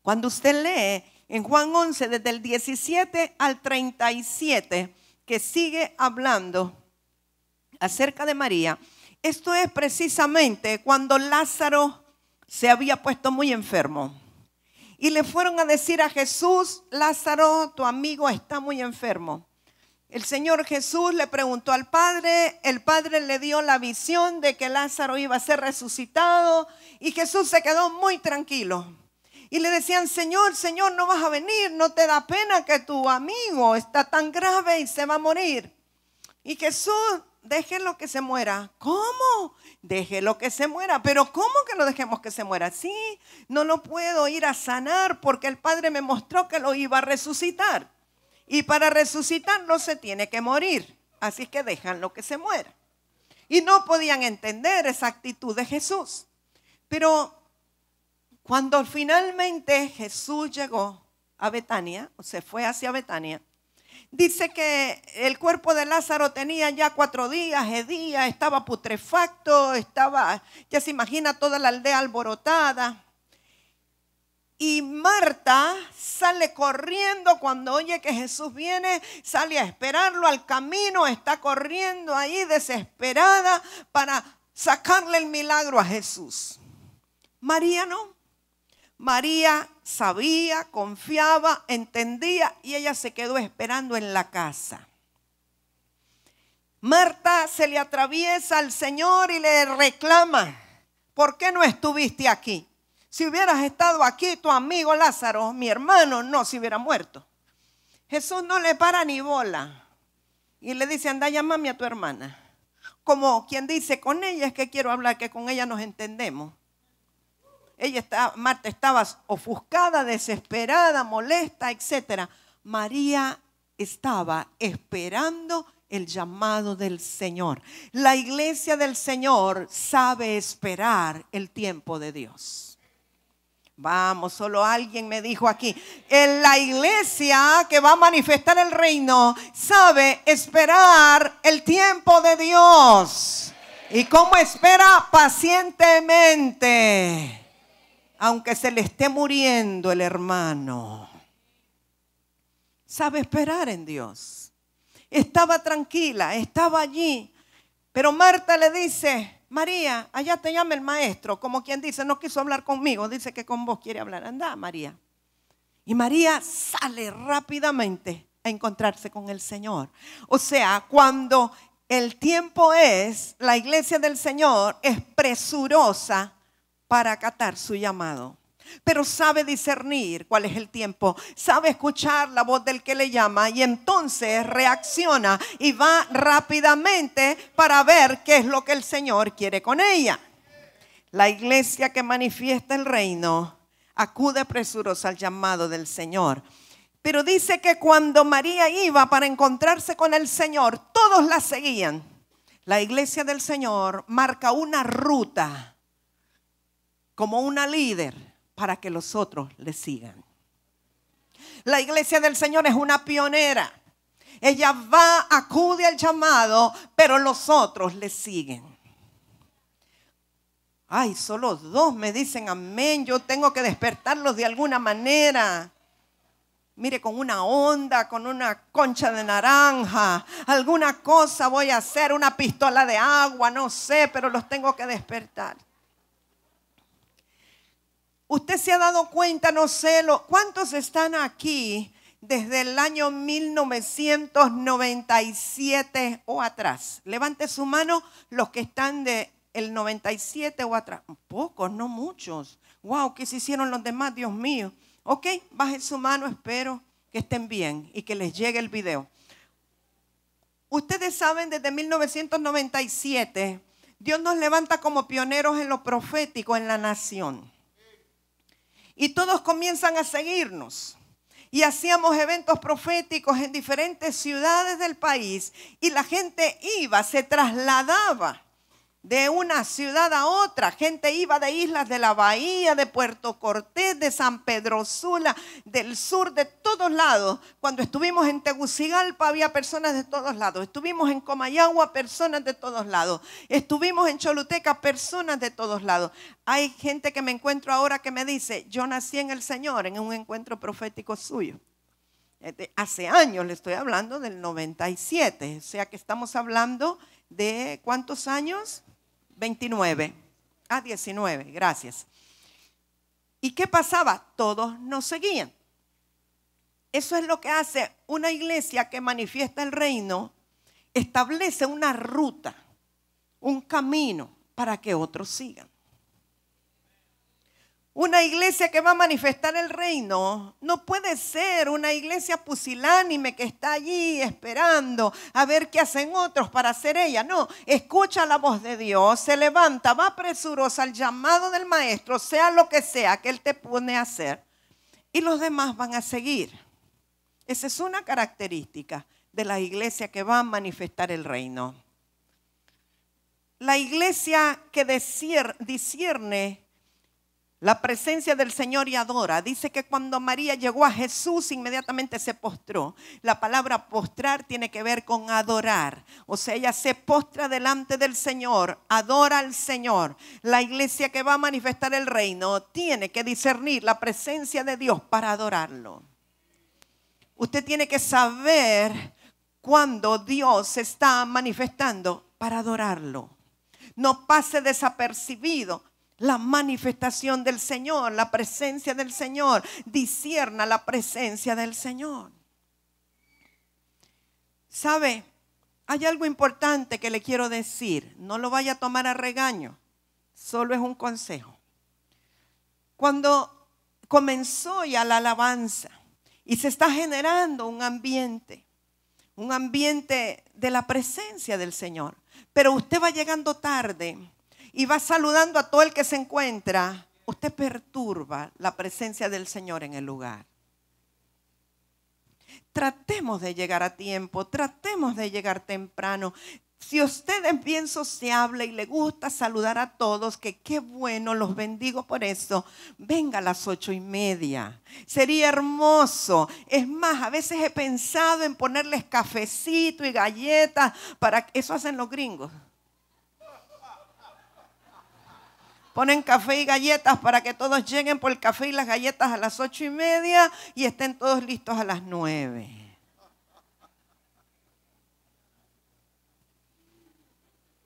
Cuando usted lee en Juan 11, desde el 17 al 37, que sigue hablando acerca de María, esto es precisamente cuando Lázaro se había puesto muy enfermo. Y le fueron a decir a Jesús, Lázaro, tu amigo está muy enfermo. El Señor Jesús le preguntó al Padre, el Padre le dio la visión de que Lázaro iba a ser resucitado y Jesús se quedó muy tranquilo. Y le decían, Señor, Señor, no vas a venir, no te da pena que tu amigo está tan grave y se va a morir. Y Jesús lo que se muera. ¿Cómo? lo que se muera. Pero ¿cómo que lo dejemos que se muera? Sí, no lo puedo ir a sanar porque el Padre me mostró que lo iba a resucitar. Y para resucitar no se tiene que morir. Así que lo que se muera. Y no podían entender esa actitud de Jesús. Pero cuando finalmente Jesús llegó a Betania, o se fue hacia Betania, Dice que el cuerpo de Lázaro tenía ya cuatro días, hedía, estaba putrefacto, estaba, ya se imagina toda la aldea alborotada. Y Marta sale corriendo cuando oye que Jesús viene, sale a esperarlo al camino, está corriendo ahí desesperada para sacarle el milagro a Jesús. María no. María sabía, confiaba, entendía y ella se quedó esperando en la casa. Marta se le atraviesa al Señor y le reclama, ¿por qué no estuviste aquí? Si hubieras estado aquí, tu amigo Lázaro, mi hermano, no se hubiera muerto. Jesús no le para ni bola y le dice, anda, llámame a tu hermana. Como quien dice, con ella es que quiero hablar, que con ella nos entendemos. Ella está, Marta estaba ofuscada, desesperada, molesta, etc. María estaba esperando el llamado del Señor. La iglesia del Señor sabe esperar el tiempo de Dios. Vamos, solo alguien me dijo aquí, en la iglesia que va a manifestar el reino sabe esperar el tiempo de Dios. ¿Y cómo espera? Pacientemente aunque se le esté muriendo el hermano. Sabe esperar en Dios. Estaba tranquila, estaba allí. Pero Marta le dice, María, allá te llama el maestro, como quien dice, no quiso hablar conmigo, dice que con vos quiere hablar. Anda, María. Y María sale rápidamente a encontrarse con el Señor. O sea, cuando el tiempo es, la iglesia del Señor es presurosa para acatar su llamado. Pero sabe discernir cuál es el tiempo, sabe escuchar la voz del que le llama y entonces reacciona y va rápidamente para ver qué es lo que el Señor quiere con ella. La iglesia que manifiesta el reino acude presurosa al llamado del Señor. Pero dice que cuando María iba para encontrarse con el Señor, todos la seguían. La iglesia del Señor marca una ruta como una líder para que los otros le sigan. La iglesia del Señor es una pionera. Ella va, acude al llamado, pero los otros le siguen. Ay, solo dos me dicen amén. Yo tengo que despertarlos de alguna manera. Mire, con una onda, con una concha de naranja, alguna cosa voy a hacer, una pistola de agua, no sé, pero los tengo que despertar. Usted se ha dado cuenta, no sé, ¿cuántos están aquí desde el año 1997 o atrás? Levante su mano los que están de el 97 o atrás. Pocos, no muchos. Wow, ¿qué se hicieron los demás? Dios mío. Ok, baje su mano, espero que estén bien y que les llegue el video. Ustedes saben, desde 1997, Dios nos levanta como pioneros en lo profético en la nación. Y todos comienzan a seguirnos. Y hacíamos eventos proféticos en diferentes ciudades del país y la gente iba, se trasladaba de una ciudad a otra. Gente iba de islas de la Bahía, de Puerto Cortés, de San Pedro Sula, del sur, de todos lados. Cuando estuvimos en Tegucigalpa había personas de todos lados. Estuvimos en Comayagua, personas de todos lados. Estuvimos en Choluteca, personas de todos lados. Hay gente que me encuentro ahora que me dice, yo nací en el Señor, en un encuentro profético suyo. Eh, hace años, le estoy hablando del 97, o sea que estamos hablando de cuántos años, 29 a 19, gracias. ¿Y qué pasaba? Todos nos seguían. Eso es lo que hace una iglesia que manifiesta el reino, establece una ruta, un camino para que otros sigan. Una iglesia que va a manifestar el reino no puede ser una iglesia pusilánime que está allí esperando a ver qué hacen otros para hacer ella. No, escucha la voz de Dios, se levanta, va presurosa al llamado del maestro, sea lo que sea que él te pone a hacer. Y los demás van a seguir. Esa es una característica de la iglesia que va a manifestar el reino. La iglesia que discierne la presencia del Señor y adora. Dice que cuando María llegó a Jesús, inmediatamente se postró. La palabra postrar tiene que ver con adorar. O sea, ella se postra delante del Señor, adora al Señor. La iglesia que va a manifestar el reino tiene que discernir la presencia de Dios para adorarlo. Usted tiene que saber cuando Dios se está manifestando para adorarlo. No pase desapercibido la manifestación del Señor, la presencia del Señor. Disierna la presencia del Señor. ¿Sabe? Hay algo importante que le quiero decir. No lo vaya a tomar a regaño. Solo es un consejo. Cuando comenzó ya la alabanza y se está generando un ambiente, un ambiente de la presencia del Señor, pero usted va llegando tarde y va saludando a todo el que se encuentra, usted perturba la presencia del Señor en el lugar. Tratemos de llegar a tiempo, tratemos de llegar temprano. Si usted es bien sociable y le gusta saludar a todos, que qué bueno, los bendigo por eso, venga a las ocho y media. Sería hermoso. Es más, a veces he pensado en ponerles cafecito y galletas para eso hacen los gringos Ponen café y galletas para que todos lleguen por el café y las galletas a las ocho y media y estén todos listos a las nueve.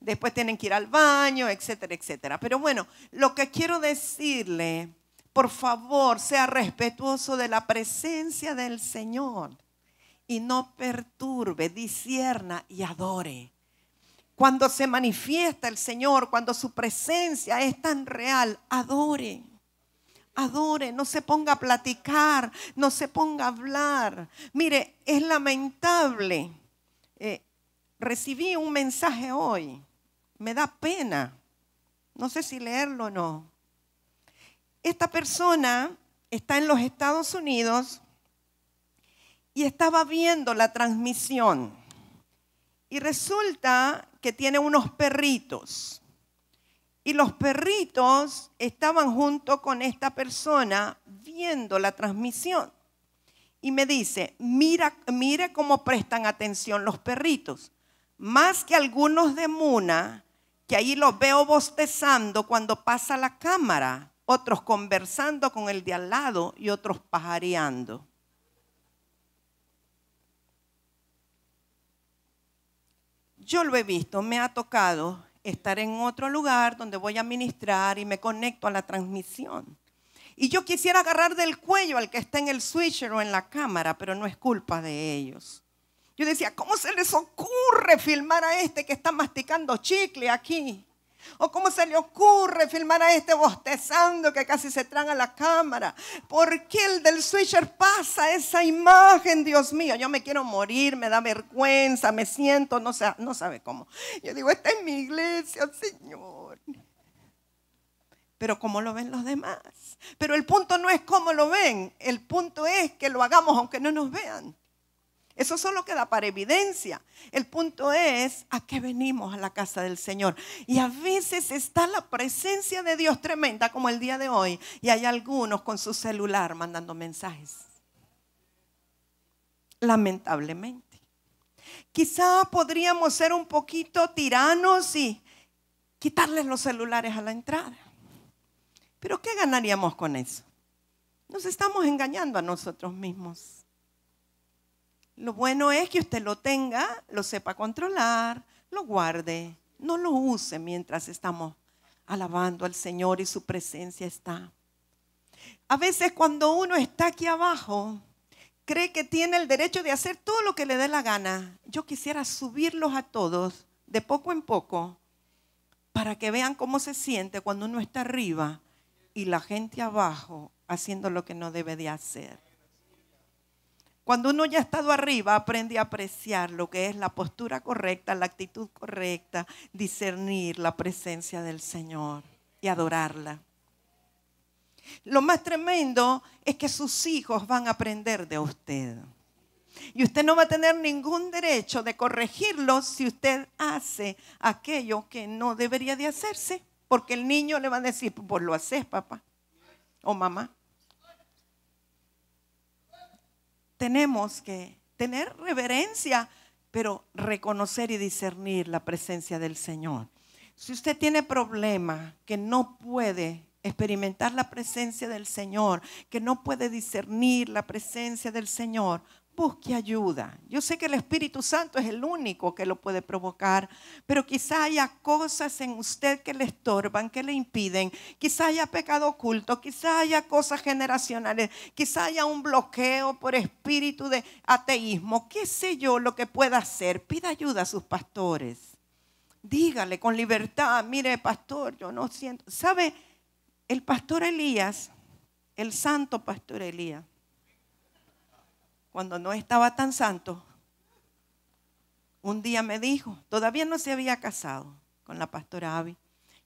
Después tienen que ir al baño, etcétera, etcétera. Pero bueno, lo que quiero decirle, por favor, sea respetuoso de la presencia del Señor y no perturbe, disierna y adore. Cuando se manifiesta el Señor, cuando su presencia es tan real, adore. Adore, no se ponga a platicar, no se ponga a hablar. Mire, es lamentable. Eh, recibí un mensaje hoy. Me da pena. No sé si leerlo o no. Esta persona está en los Estados Unidos y estaba viendo la transmisión y resulta que tiene unos perritos. Y los perritos estaban junto con esta persona viendo la transmisión. Y me dice, mira, mire cómo prestan atención los perritos. Más que algunos de Muna, que ahí los veo bostezando cuando pasa la cámara, otros conversando con el de al lado y otros pajareando. Yo lo he visto, me ha tocado estar en otro lugar donde voy a ministrar y me conecto a la transmisión. Y yo quisiera agarrar del cuello al que está en el switcher o en la cámara, pero no es culpa de ellos. Yo decía, ¿cómo se les ocurre filmar a este que está masticando chicle aquí? ¿O cómo se le ocurre filmar a este bostezando que casi se traga la cámara? ¿Por qué el del switcher pasa esa imagen, Dios mío? Yo me quiero morir, me da vergüenza, me siento, no, sé, no sabe cómo. Yo digo, esta es mi iglesia, Señor. Pero cómo lo ven los demás. Pero el punto no es cómo lo ven, el punto es que lo hagamos aunque no nos vean. Eso solo queda para evidencia. El punto es a qué venimos a la casa del Señor. Y a veces está la presencia de Dios tremenda como el día de hoy. Y hay algunos con su celular mandando mensajes. Lamentablemente. Quizá podríamos ser un poquito tiranos y quitarles los celulares a la entrada. Pero ¿qué ganaríamos con eso? Nos estamos engañando a nosotros mismos. Lo bueno es que usted lo tenga, lo sepa controlar, lo guarde, no lo use mientras estamos alabando al Señor y su presencia está. A veces cuando uno está aquí abajo, cree que tiene el derecho de hacer todo lo que le dé la gana. Yo quisiera subirlos a todos de poco en poco para que vean cómo se siente cuando uno está arriba y la gente abajo haciendo lo que no debe de hacer. Cuando uno ya ha estado arriba, aprende a apreciar lo que es la postura correcta, la actitud correcta, discernir la presencia del Señor y adorarla. Lo más tremendo es que sus hijos van a aprender de usted. Y usted no va a tener ningún derecho de corregirlo si usted hace aquello que no debería de hacerse, porque el niño le va a decir, pues lo haces, papá o mamá. tenemos que tener reverencia, pero reconocer y discernir la presencia del Señor. Si usted tiene problema que no puede experimentar la presencia del Señor, que no puede discernir la presencia del Señor, busque ayuda. Yo sé que el Espíritu Santo es el único que lo puede provocar, pero quizá haya cosas en usted que le estorban, que le impiden, quizá haya pecado oculto, quizá haya cosas generacionales, quizá haya un bloqueo por espíritu de ateísmo, qué sé yo lo que pueda hacer. Pida ayuda a sus pastores. Dígale con libertad, mire pastor, yo no siento. ¿Sabe? El pastor Elías, el santo pastor Elías, cuando no estaba tan santo, un día me dijo, todavía no se había casado con la pastora Abby,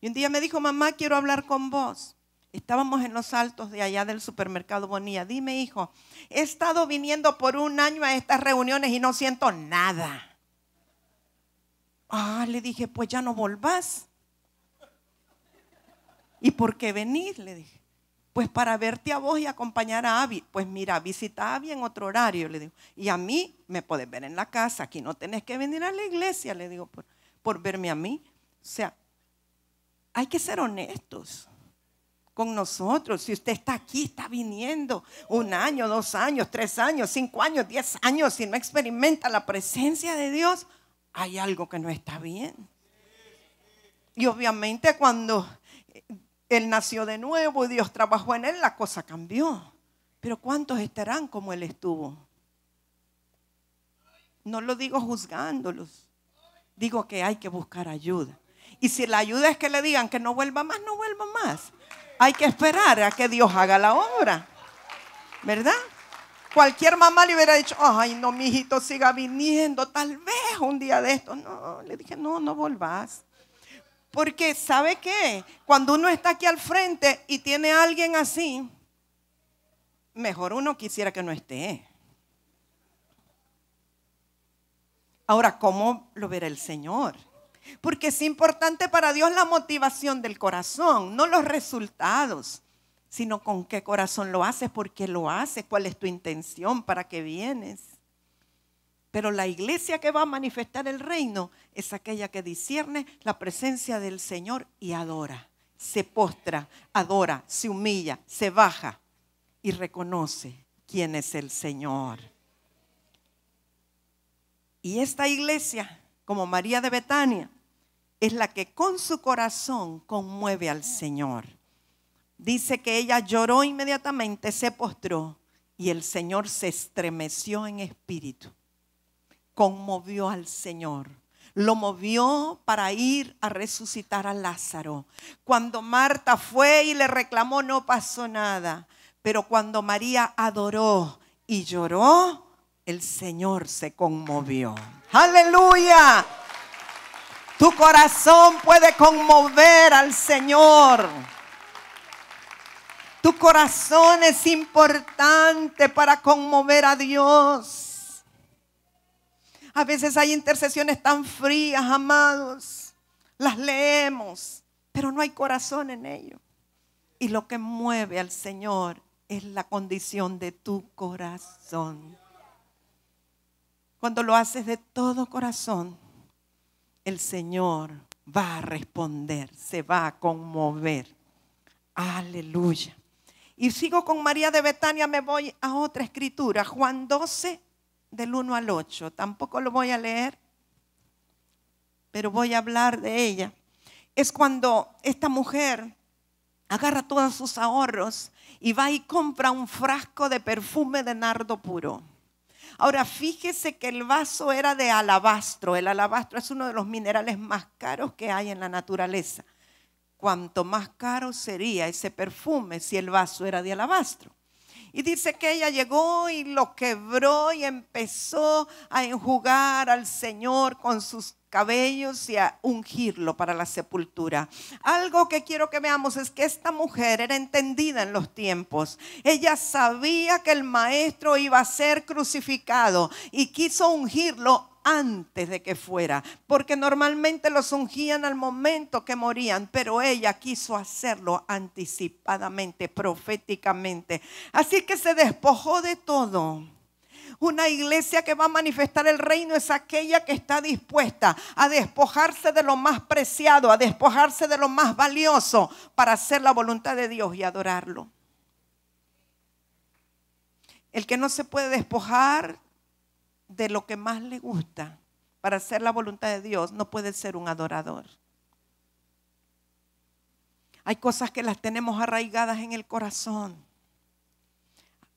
y un día me dijo, mamá, quiero hablar con vos. Estábamos en los altos de allá del supermercado Bonilla. Dime, hijo, he estado viniendo por un año a estas reuniones y no siento nada. Ah, le dije, pues ya no volvás. ¿Y por qué venir? Le dije pues para verte a vos y acompañar a Abby, pues mira, visita a Abby en otro horario, le digo, y a mí me puedes ver en la casa, aquí no tenés que venir a la iglesia, le digo, por, por verme a mí. O sea, hay que ser honestos con nosotros. Si usted está aquí, está viniendo un año, dos años, tres años, cinco años, diez años, y no experimenta la presencia de Dios, hay algo que no está bien. Y obviamente cuando él nació de nuevo y Dios trabajó en él, la cosa cambió. Pero ¿cuántos estarán como él estuvo? No lo digo juzgándolos, digo que hay que buscar ayuda. Y si la ayuda es que le digan que no vuelva más, no vuelva más. Hay que esperar a que Dios haga la obra. ¿Verdad? Cualquier mamá le hubiera dicho, ay, no, mi hijito siga viniendo, tal vez un día de esto. No, le dije, no, no volvás. Porque ¿sabe qué? Cuando uno está aquí al frente y tiene a alguien así, mejor uno quisiera que no esté. Ahora, ¿cómo lo verá el Señor? Porque es importante para Dios la motivación del corazón, no los resultados, sino con qué corazón lo haces, por qué lo haces, cuál es tu intención, para qué vienes. Pero la iglesia que va a manifestar el reino es aquella que discierne la presencia del Señor y adora, se postra, adora, se humilla, se baja y reconoce quién es el Señor. Y esta iglesia, como María de Betania, es la que con su corazón conmueve al Señor. Dice que ella lloró inmediatamente, se postró y el Señor se estremeció en espíritu conmovió al Señor. Lo movió para ir a resucitar a Lázaro. Cuando Marta fue y le reclamó, no pasó nada. Pero cuando María adoró y lloró, el Señor se conmovió. Aleluya. Tu corazón puede conmover al Señor. Tu corazón es importante para conmover a Dios. A veces hay intercesiones tan frías, amados. Las leemos, pero no hay corazón en ello. Y lo que mueve al Señor es la condición de tu corazón. Cuando lo haces de todo corazón, el Señor va a responder, se va a conmover. Aleluya. Y sigo con María de Betania, me voy a otra escritura, Juan 12, del 1 al 8. Tampoco lo voy a leer, pero voy a hablar de ella. Es cuando esta mujer agarra todos sus ahorros y va y compra un frasco de perfume de nardo puro. Ahora, fíjese que el vaso era de alabastro. El alabastro es uno de los minerales más caros que hay en la naturaleza. Cuanto más caro sería ese perfume si el vaso era de alabastro. Y dice que ella llegó y lo quebró y empezó a enjugar al Señor con sus cabellos y a ungirlo para la sepultura. Algo que quiero que veamos es que esta mujer era entendida en los tiempos. Ella sabía que el maestro iba a ser crucificado y quiso ungirlo antes de que fuera, porque normalmente los ungían al momento que morían, pero ella quiso hacerlo anticipadamente, proféticamente. Así que se despojó de todo. Una iglesia que va a manifestar el reino es aquella que está dispuesta a despojarse de lo más preciado, a despojarse de lo más valioso para hacer la voluntad de Dios y adorarlo. El que no se puede despojar de lo que más le gusta para hacer la voluntad de Dios, no puede ser un adorador. Hay cosas que las tenemos arraigadas en el corazón.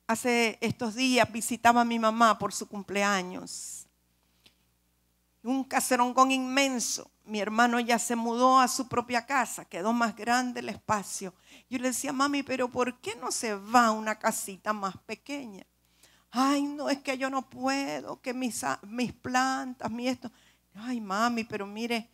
Hace estos días visitaba a mi mamá por su cumpleaños. Un con inmenso. Mi hermano ya se mudó a su propia casa, quedó más grande el espacio. Yo le decía, mami, pero ¿por qué no se va a una casita más pequeña? Ay, no, es que yo no puedo, que mis, mis plantas, mi esto. Ay, mami, pero mire,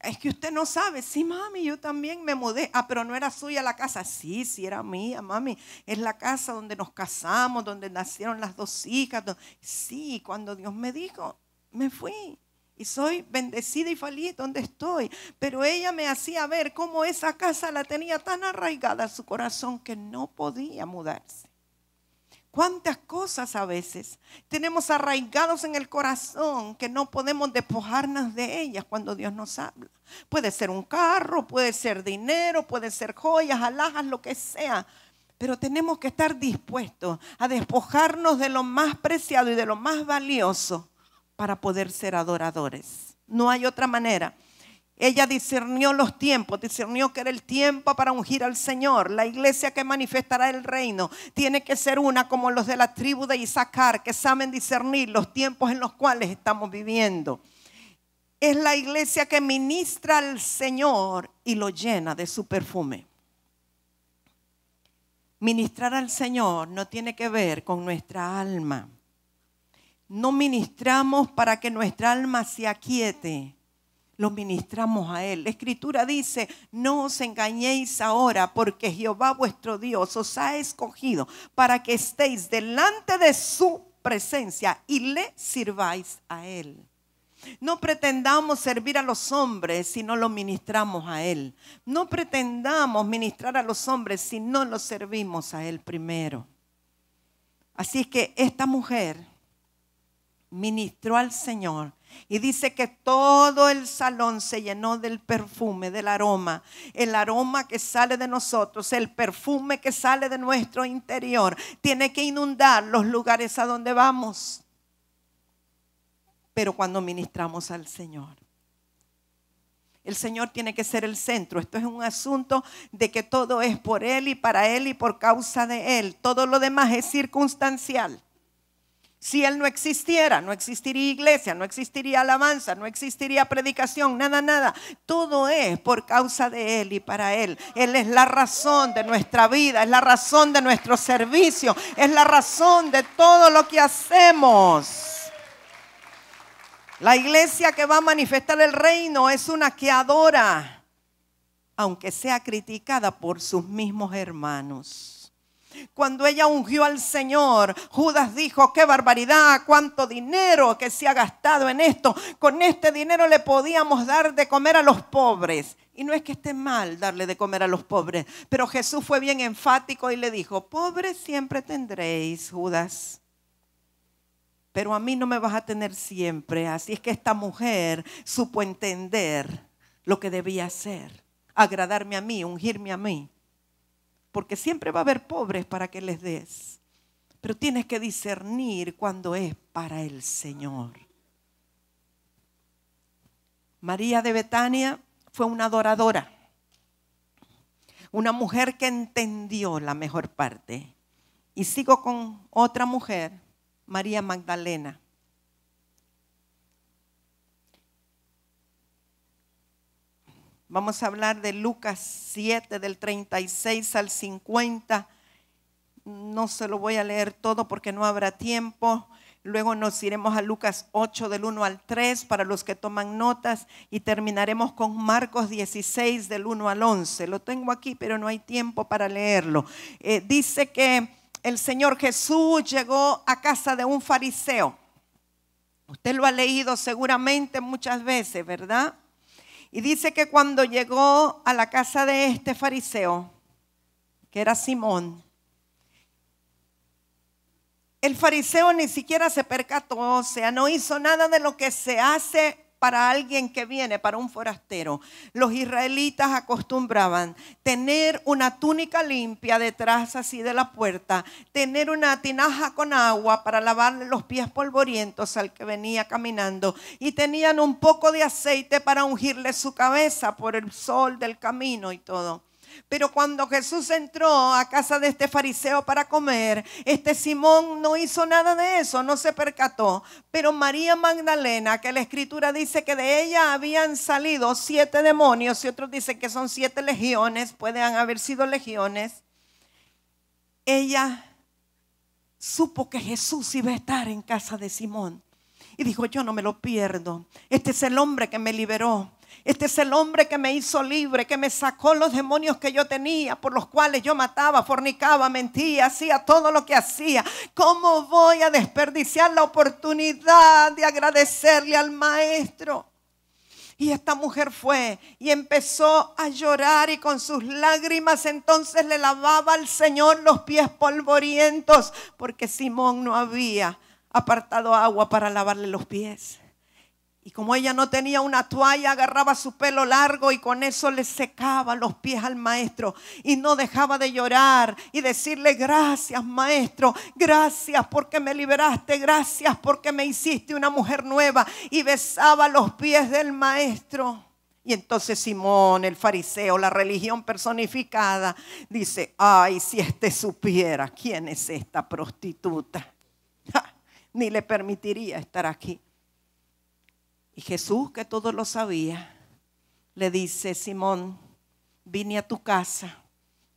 es que usted no sabe. Sí, mami, yo también me mudé. Ah, pero no era suya la casa. Sí, sí era mía, mami. Es la casa donde nos casamos, donde nacieron las dos hijas. Sí, cuando Dios me dijo, me fui. Y soy bendecida y feliz donde estoy. Pero ella me hacía ver cómo esa casa la tenía tan arraigada a su corazón que no podía mudarse. Cuántas cosas a veces tenemos arraigados en el corazón que no podemos despojarnos de ellas cuando Dios nos habla. Puede ser un carro, puede ser dinero, puede ser joyas, alhajas, lo que sea. Pero tenemos que estar dispuestos a despojarnos de lo más preciado y de lo más valioso para poder ser adoradores. No hay otra manera. Ella discernió los tiempos, discernió que era el tiempo para ungir al Señor. La iglesia que manifestará el reino tiene que ser una como los de la tribu de Isaacar, que saben discernir los tiempos en los cuales estamos viviendo. Es la iglesia que ministra al Señor y lo llena de su perfume. Ministrar al Señor no tiene que ver con nuestra alma. No ministramos para que nuestra alma se aquiete lo ministramos a Él. La escritura dice, no os engañéis ahora, porque Jehová vuestro Dios os ha escogido para que estéis delante de su presencia y le sirváis a Él. No pretendamos servir a los hombres si no lo ministramos a Él. No pretendamos ministrar a los hombres si no lo servimos a Él primero. Así es que esta mujer ministró al Señor y dice que todo el salón se llenó del perfume, del aroma, el aroma que sale de nosotros, el perfume que sale de nuestro interior. Tiene que inundar los lugares a donde vamos. Pero cuando ministramos al Señor. El Señor tiene que ser el centro. Esto es un asunto de que todo es por Él y para Él y por causa de Él. Todo lo demás es circunstancial. Si Él no existiera, no existiría iglesia, no existiría alabanza, no existiría predicación, nada, nada. Todo es por causa de Él y para Él. Él es la razón de nuestra vida, es la razón de nuestro servicio, es la razón de todo lo que hacemos. La iglesia que va a manifestar el reino es una que adora, aunque sea criticada por sus mismos hermanos. Cuando ella ungió al Señor, Judas dijo, qué barbaridad, cuánto dinero que se ha gastado en esto. Con este dinero le podíamos dar de comer a los pobres. Y no es que esté mal darle de comer a los pobres, pero Jesús fue bien enfático y le dijo, pobres siempre tendréis, Judas pero a mí no me vas a tener siempre. Así es que esta mujer supo entender lo que debía hacer, agradarme a mí, ungirme a mí porque siempre va a haber pobres para que les des. Pero tienes que discernir cuando es para el Señor. María de Betania fue una adoradora, una mujer que entendió la mejor parte. Y sigo con otra mujer, María Magdalena, Vamos a hablar de Lucas 7, del 36 al 50. No se lo voy a leer todo porque no habrá tiempo. Luego nos iremos a Lucas 8 del 1 al 3 para los que toman notas y terminaremos con Marcos 16 del 1 al 11. Lo tengo aquí, pero no hay tiempo para leerlo. Eh, dice que el Señor Jesús llegó a casa de un fariseo. Usted lo ha leído seguramente muchas veces, ¿verdad? Y dice que cuando llegó a la casa de este fariseo, que era Simón, el fariseo ni siquiera se percató, o sea, no hizo nada de lo que se hace para alguien que viene, para un forastero. Los israelitas acostumbraban tener una túnica limpia detrás así de la puerta, tener una tinaja con agua para lavarle los pies polvorientos al que venía caminando y tenían un poco de aceite para ungirle su cabeza por el sol del camino y todo. Pero cuando Jesús entró a casa de este fariseo para comer, este Simón no hizo nada de eso, no se percató. Pero María Magdalena, que la escritura dice que de ella habían salido siete demonios y otros dicen que son siete legiones, pueden haber sido legiones, ella supo que Jesús iba a estar en casa de Simón. Y dijo, yo no me lo pierdo. Este es el hombre que me liberó. Este es el hombre que me hizo libre, que me sacó los demonios que yo tenía, por los cuales yo mataba, fornicaba, mentía, hacía todo lo que hacía. ¿Cómo voy a desperdiciar la oportunidad de agradecerle al maestro? Y esta mujer fue y empezó a llorar y con sus lágrimas entonces le lavaba al Señor los pies polvorientos porque Simón no había apartado agua para lavarle los pies. Y como ella no tenía una toalla, agarraba su pelo largo y con eso le secaba los pies al maestro. Y no dejaba de llorar y decirle, gracias maestro, gracias porque me liberaste, gracias porque me hiciste una mujer nueva. Y besaba los pies del maestro. Y entonces Simón, el fariseo, la religión personificada, dice, ay, si este supiera quién es esta prostituta, ni le permitiría estar aquí. Y Jesús, que todo lo sabía, le dice, Simón, vine a tu casa,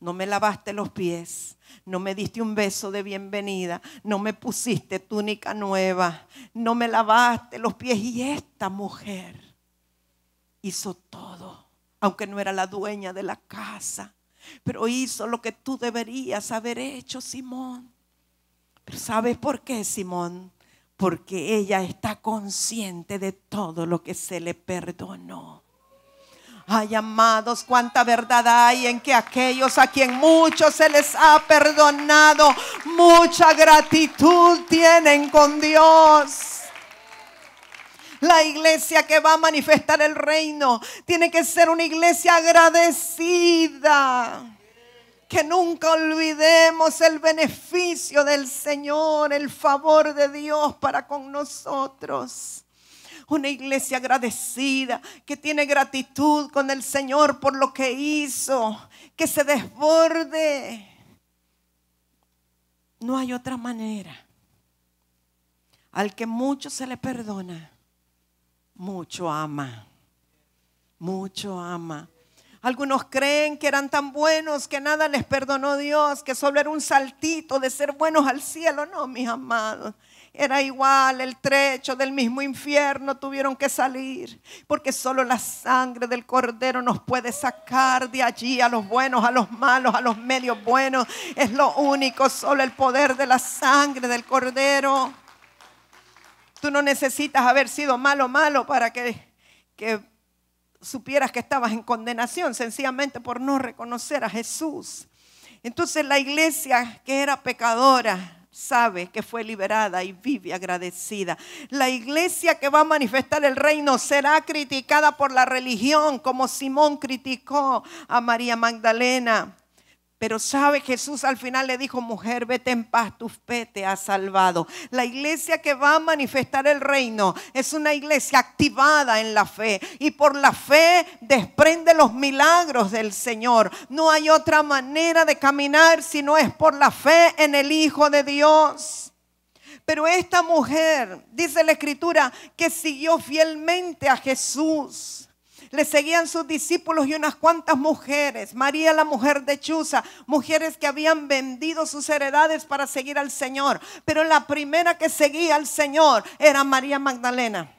no me lavaste los pies, no me diste un beso de bienvenida, no me pusiste túnica nueva, no me lavaste los pies. Y esta mujer hizo todo, aunque no era la dueña de la casa, pero hizo lo que tú deberías haber hecho, Simón. Pero ¿sabes por qué, Simón? porque ella está consciente de todo lo que se le perdonó. Ay, amados, cuánta verdad hay en que aquellos a quien mucho se les ha perdonado, mucha gratitud tienen con Dios. La iglesia que va a manifestar el reino tiene que ser una iglesia agradecida que nunca olvidemos el beneficio del Señor, el favor de Dios para con nosotros. Una iglesia agradecida, que tiene gratitud con el Señor por lo que hizo, que se desborde. No hay otra manera. Al que mucho se le perdona, mucho ama. Mucho ama. Algunos creen que eran tan buenos que nada les perdonó Dios, que solo era un saltito de ser buenos al cielo. No, mis amados. Era igual el trecho del mismo infierno, tuvieron que salir, porque solo la sangre del cordero nos puede sacar de allí a los buenos, a los malos, a los medios buenos. Es lo único, solo el poder de la sangre del cordero. Tú no necesitas haber sido malo, malo para que, que supieras que estabas en condenación, sencillamente por no reconocer a Jesús. Entonces la iglesia que era pecadora sabe que fue liberada y vive agradecida. La iglesia que va a manifestar el reino será criticada por la religión como Simón criticó a María Magdalena. Pero sabe, Jesús al final le dijo, mujer, vete en paz, tu fe te ha salvado. La iglesia que va a manifestar el reino es una iglesia activada en la fe y por la fe desprende los milagros del Señor. No hay otra manera de caminar si no es por la fe en el Hijo de Dios. Pero esta mujer, dice la Escritura, que siguió fielmente a Jesús le seguían sus discípulos y unas cuantas mujeres, María la mujer de Chuza, mujeres que habían vendido sus heredades para seguir al Señor. Pero la primera que seguía al Señor era María Magdalena.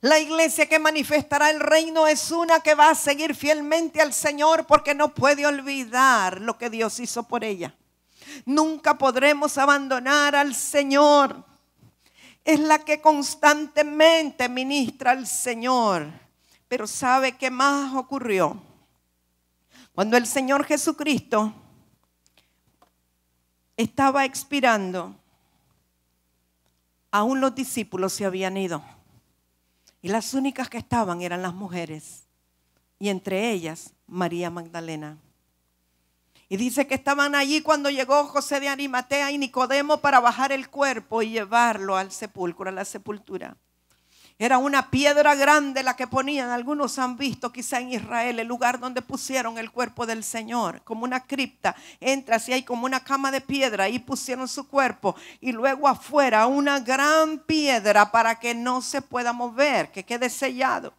La iglesia que manifestará el reino es una que va a seguir fielmente al Señor porque no puede olvidar lo que Dios hizo por ella. Nunca podremos abandonar al Señor. Es la que constantemente ministra al Señor pero ¿sabe qué más ocurrió? Cuando el Señor Jesucristo estaba expirando, aún los discípulos se habían ido. Y las únicas que estaban eran las mujeres. Y entre ellas María Magdalena. Y dice que estaban allí cuando llegó José de Arimatea y Nicodemo para bajar el cuerpo y llevarlo al sepulcro, a la sepultura. Era una piedra grande la que ponían. Algunos han visto quizá en Israel el lugar donde pusieron el cuerpo del Señor, como una cripta. Entra así hay como una cama de piedra, y pusieron su cuerpo. Y luego afuera una gran piedra para que no se pueda mover, que quede sellado.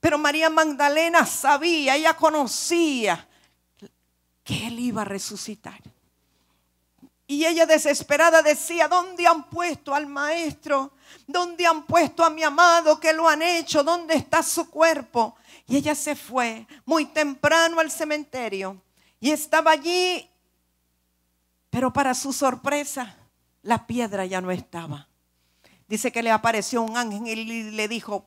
Pero María Magdalena sabía, ella conocía que él iba a resucitar. Y ella desesperada decía, ¿dónde han puesto al maestro? ¿Dónde han puesto a mi amado ¿Qué lo han hecho? ¿Dónde está su cuerpo? Y ella se fue muy temprano al cementerio y estaba allí, pero para su sorpresa, la piedra ya no estaba. Dice que le apareció un ángel y le dijo,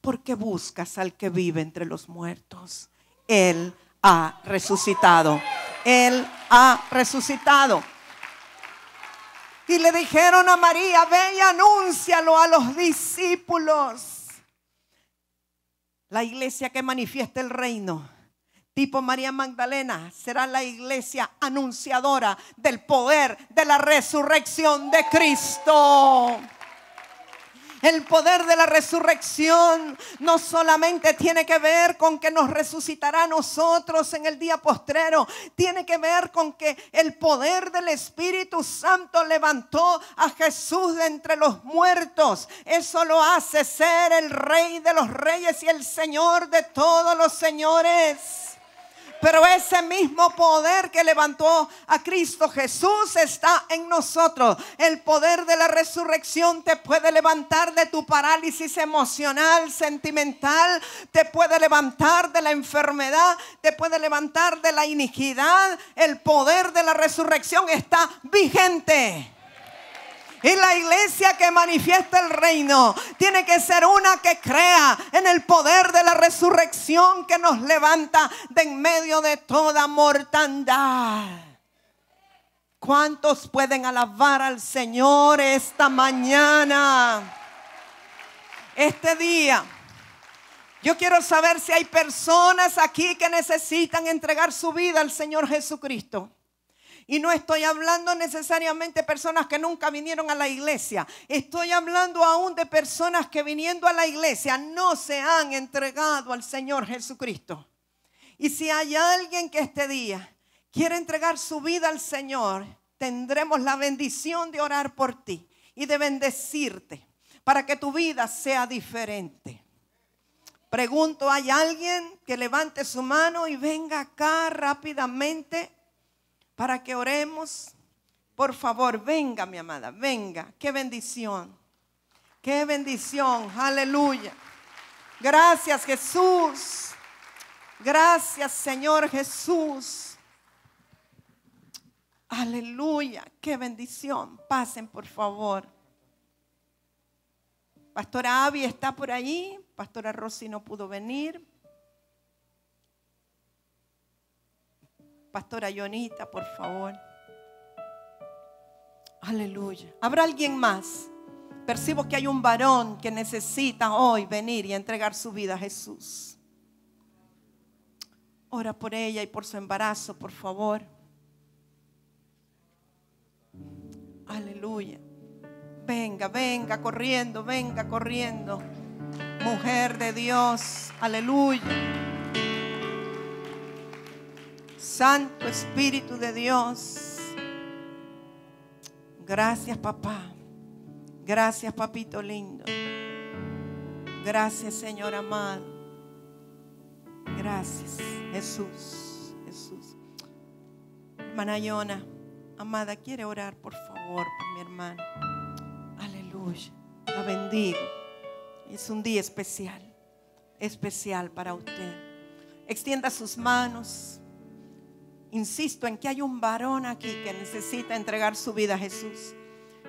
¿por qué buscas al que vive entre los muertos? Él ha resucitado. Él ha resucitado. Y le dijeron a María, ve y anúncialo a los discípulos. La iglesia que manifiesta el reino, tipo María Magdalena, será la iglesia anunciadora del poder de la resurrección de Cristo. El poder de la resurrección no solamente tiene que ver con que nos resucitará a nosotros en el día postrero, tiene que ver con que el poder del Espíritu Santo levantó a Jesús de entre los muertos. Eso lo hace ser el Rey de los Reyes y el Señor de todos los señores. Pero ese mismo poder que levantó a Cristo Jesús está en nosotros. El poder de la resurrección te puede levantar de tu parálisis emocional, sentimental, te puede levantar de la enfermedad, te puede levantar de la iniquidad. El poder de la resurrección está vigente. Y la iglesia que manifiesta el reino tiene que ser una que crea en el poder de la resurrección que nos levanta de en medio de toda mortandad. ¿Cuántos pueden alabar al Señor esta mañana? Este día. Yo quiero saber si hay personas aquí que necesitan entregar su vida al Señor Jesucristo. Y no estoy hablando necesariamente de personas que nunca vinieron a la iglesia. Estoy hablando aún de personas que viniendo a la iglesia no se han entregado al Señor Jesucristo. Y si hay alguien que este día quiere entregar su vida al Señor, tendremos la bendición de orar por ti y de bendecirte para que tu vida sea diferente. Pregunto, ¿hay alguien que levante su mano y venga acá rápidamente? para que oremos. Por favor, venga, mi amada, venga. Qué bendición. Qué bendición. Aleluya. Gracias, Jesús. Gracias, Señor Jesús. Aleluya. Qué bendición. Pasen, por favor. Pastora Abby está por ahí. Pastora Rosy no pudo venir. Pastora Jonita, por favor. Aleluya. ¿Habrá alguien más? Percibo que hay un varón que necesita hoy venir y entregar su vida a Jesús. Ora por ella y por su embarazo, por favor. Aleluya. Venga, venga corriendo, venga corriendo. Mujer de Dios, aleluya. Santo Espíritu de Dios. Gracias, papá. Gracias, papito lindo. Gracias, Señor amado. Gracias, Jesús. Jesús. Hermana Yona, amada, quiere orar, por favor, por mi hermano Aleluya. La bendigo. Es un día especial, especial para usted. Extienda sus manos Insisto en que hay un varón aquí que necesita entregar su vida a Jesús.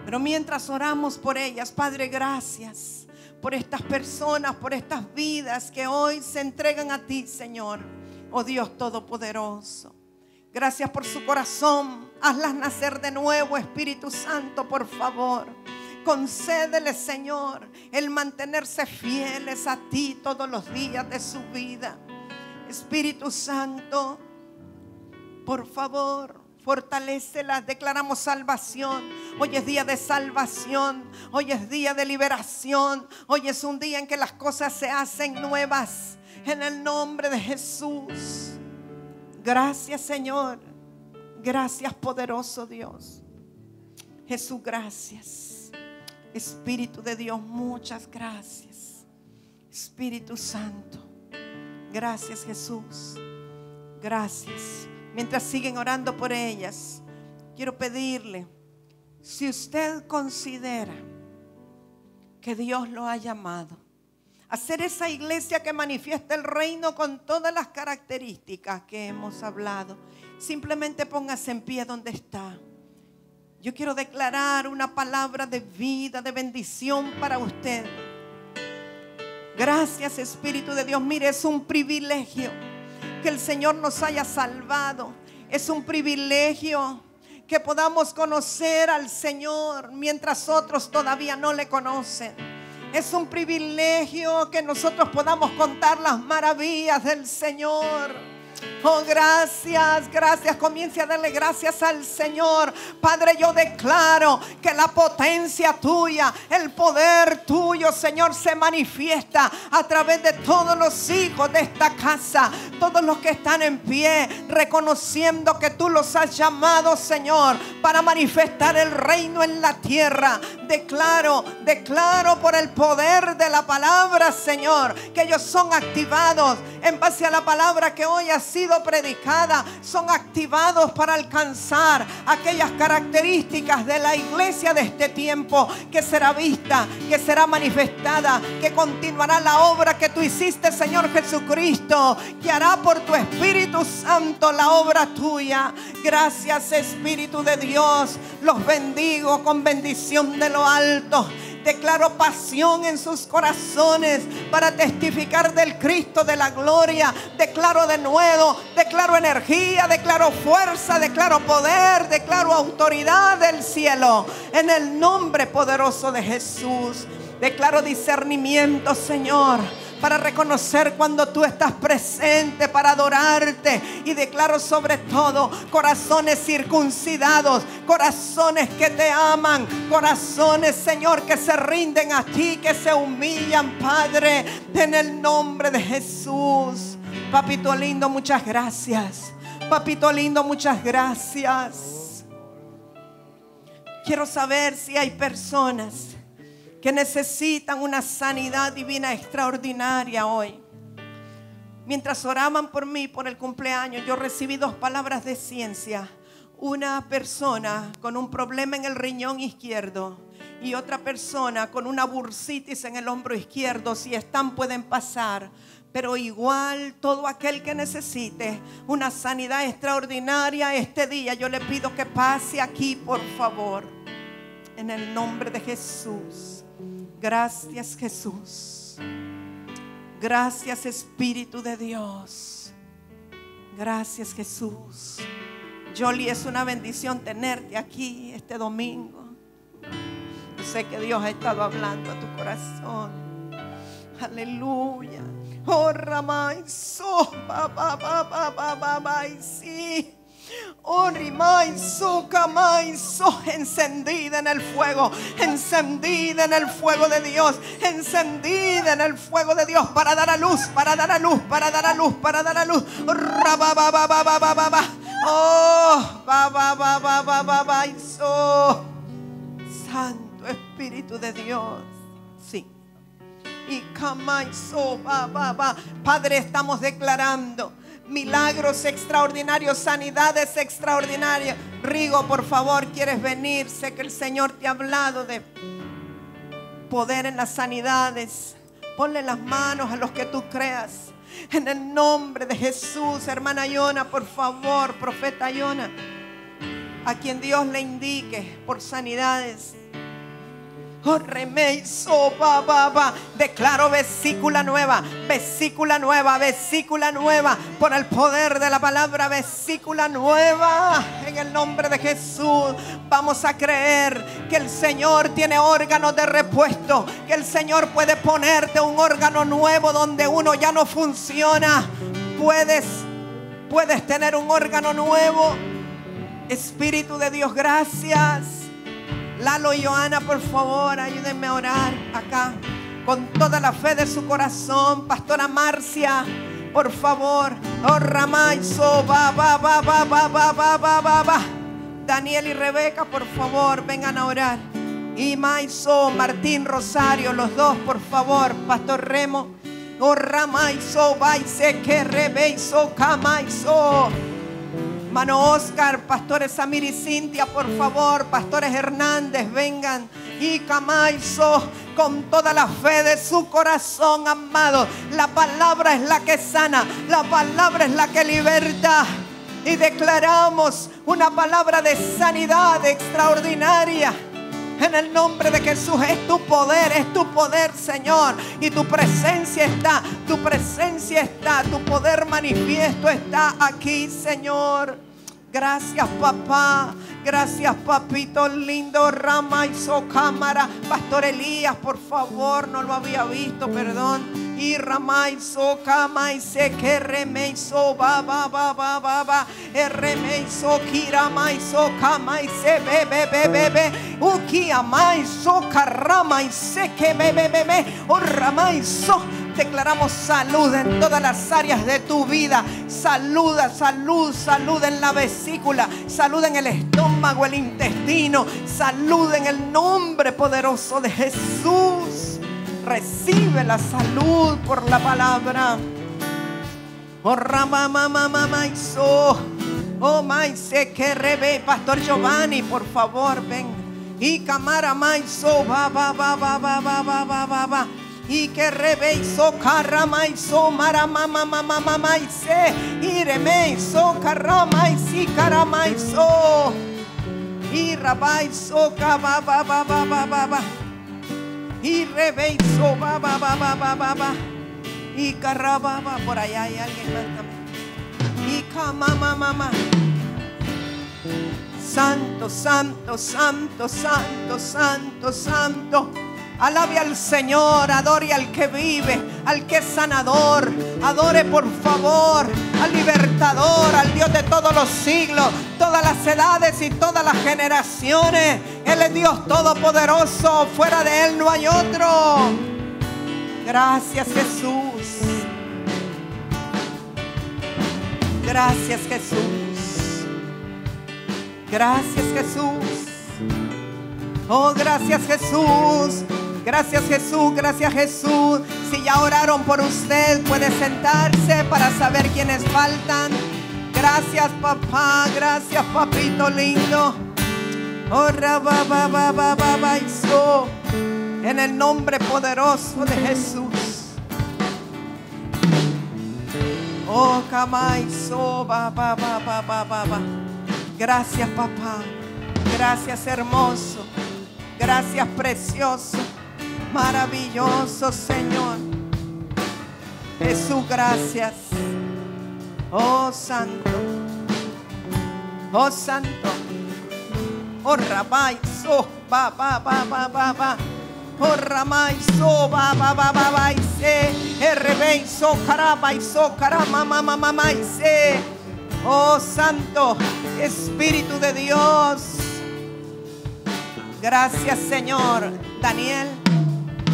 Pero mientras oramos por ellas, Padre, gracias por estas personas, por estas vidas que hoy se entregan a ti, Señor. Oh Dios Todopoderoso. Gracias por su corazón. Hazlas nacer de nuevo, Espíritu Santo, por favor. Concédele, Señor, el mantenerse fieles a ti todos los días de su vida. Espíritu Santo, por favor. Fortalécelas, declaramos salvación. Hoy es día de salvación, hoy es día de liberación, hoy es un día en que las cosas se hacen nuevas. En el nombre de Jesús. Gracias Señor, gracias poderoso Dios. Jesús, gracias. Espíritu de Dios, muchas gracias. Espíritu Santo, gracias Jesús. Gracias mientras siguen orando por ellas, quiero pedirle, si usted considera que Dios lo ha llamado, a hacer esa iglesia que manifiesta el reino con todas las características que hemos hablado. Simplemente póngase en pie donde está. Yo quiero declarar una palabra de vida, de bendición para usted. Gracias Espíritu de Dios. Mire, es un privilegio que el Señor nos haya salvado. Es un privilegio que podamos conocer al Señor mientras otros todavía no le conocen. Es un privilegio que nosotros podamos contar las maravillas del Señor. Oh, gracias, gracias. Comience a darle gracias al Señor. Padre, yo declaro que la potencia tuya, el poder tuyo, Señor, se manifiesta a través de todos los hijos de esta casa, todos los que están en pie, reconociendo que tú los has llamado, Señor, para manifestar el reino en la tierra. Declaro, declaro por el poder de la palabra, Señor, que ellos son activados en base a la palabra que hoy ha sido predicada, son activados para alcanzar aquellas características de la iglesia de este tiempo que será vista, que será manifestada, que continuará la obra que tú hiciste, Señor Jesucristo, que hará por tu Espíritu Santo la obra tuya. Gracias, Espíritu de Dios. Los bendigo con bendición de lo alto declaro pasión en sus corazones para testificar del Cristo, de la gloria. Declaro de nuevo, declaro energía, declaro fuerza, declaro poder, declaro autoridad del cielo. En el nombre poderoso de Jesús, declaro discernimiento, Señor para reconocer cuando tú estás presente, para adorarte. Y declaro sobre todo corazones circuncidados, corazones que te aman, corazones, Señor, que se rinden a ti, que se humillan, Padre, en el nombre de Jesús. Papito lindo, muchas gracias. Papito lindo, muchas gracias. Quiero saber si hay personas que necesitan una sanidad divina extraordinaria hoy. Mientras oraban por mí, por el cumpleaños, yo recibí dos palabras de ciencia. Una persona con un problema en el riñón izquierdo y otra persona con una bursitis en el hombro izquierdo. Si están, pueden pasar pero igual todo aquel que necesite una sanidad extraordinaria este día, yo le pido que pase aquí, por favor, en el nombre de Jesús. Gracias Jesús. Gracias Espíritu de Dios. Gracias Jesús. Jolie, es una bendición tenerte aquí este domingo. sé que Dios ha estado hablando a tu corazón. Aleluya. Oh, Ramay, so, papá, papá, papá, papá, sí. Encendida en el fuego, encendida en el fuego de Dios, encendida en el fuego de Dios para dar a luz, para dar a luz, para dar a luz, para dar a luz. Oh, Santo Espíritu de Dios. Sí. Y cama Padre, estamos declarando milagros extraordinarios, sanidades extraordinarias. Rigo, por favor, quieres venir. Sé que el Señor te ha hablado de poder en las sanidades. Ponle las manos a los que tú creas. En el nombre de Jesús, hermana Yona, por favor, profeta Yona, a quien Dios le indique por sanidades. Oh, Declaro vesícula nueva, vesícula nueva, vesícula nueva. Por el poder de la palabra, vesícula nueva. En el nombre de Jesús, vamos a creer que el Señor tiene órganos de repuesto. Que el Señor puede ponerte un órgano nuevo donde uno ya no funciona. Puedes, puedes tener un órgano nuevo. Espíritu de Dios, gracias. Lalo y Joana, por favor, ayúdenme a orar acá con toda la fe de su corazón. Pastora Marcia, por favor. Oh, va, va, va, va, va, va, va, va, va, va. Daniel y Rebeca, por favor, vengan a orar. Y Maizo, Martín Rosario, los dos, por favor. Pastor Remo. Oh, Ramaizo, va, que Rebeizo, hermano Oscar, pastores Samir y Cintia, por favor, pastores Hernández, vengan. Y Camaiso, con toda la fe de su corazón, amado. La palabra es la que sana, la palabra es la que liberta. Y declaramos una palabra de sanidad extraordinaria. En el nombre de Jesús es tu poder, es tu poder, Señor. Y tu presencia está, tu presencia está, tu poder manifiesto está aquí, Señor. Gracias, papá. Gracias, papito lindo. Rama y cámara. Pastor Elías, por favor, no lo había visto, perdón y ramaizo se que so ba ba ba ba ba ba remeizo se be be be be be uki se que be be be oh, declaramos salud en todas las áreas de tu vida. saluda salud, salud en la vesícula, salud en el estómago, el intestino, salud en el nombre poderoso de Jesús. Recibe la salud por la palabra. Oh, Oh, se que rebe, Pastor Giovanni, por favor, ven. Y camara, maiso, va, va, va, va, va, va, va, va, va y que y maramama mama mama y carrama y y ba y so ba ba ba y por allá hay alguien más y cama mama santo santo santo santo santo santo Alabe al Señor, adore al que vive, al que es sanador. Adore por favor al libertador, al Dios de todos los siglos, todas las edades y todas las generaciones. Él es Dios todopoderoso, fuera de Él no hay otro. Gracias Jesús. Gracias Jesús. Gracias Jesús. Oh, gracias Jesús. Gracias Jesús, gracias Jesús. Si ya oraron por usted, puede sentarse para saber quiénes faltan. Gracias papá, gracias papito lindo. En el nombre poderoso de Jesús. Oh, camaiso, ba, Gracias, papá. Gracias, hermoso. Gracias, precioso maravilloso Señor. Jesús, gracias. Oh Santo, oh Santo, oh Rabai, oh ba ba ba ba ba ba. Oh baba so ba ba ba ba ba se so ma so ma Oh Santo Espíritu de Dios Gracias Señor Daniel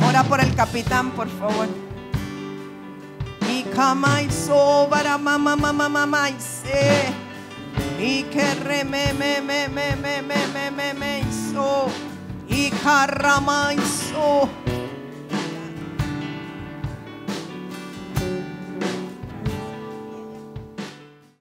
Ora por el capitán, por favor. Y camay sobra mamá mamá mamá y que reme me me me me me me me me so y carramaiso.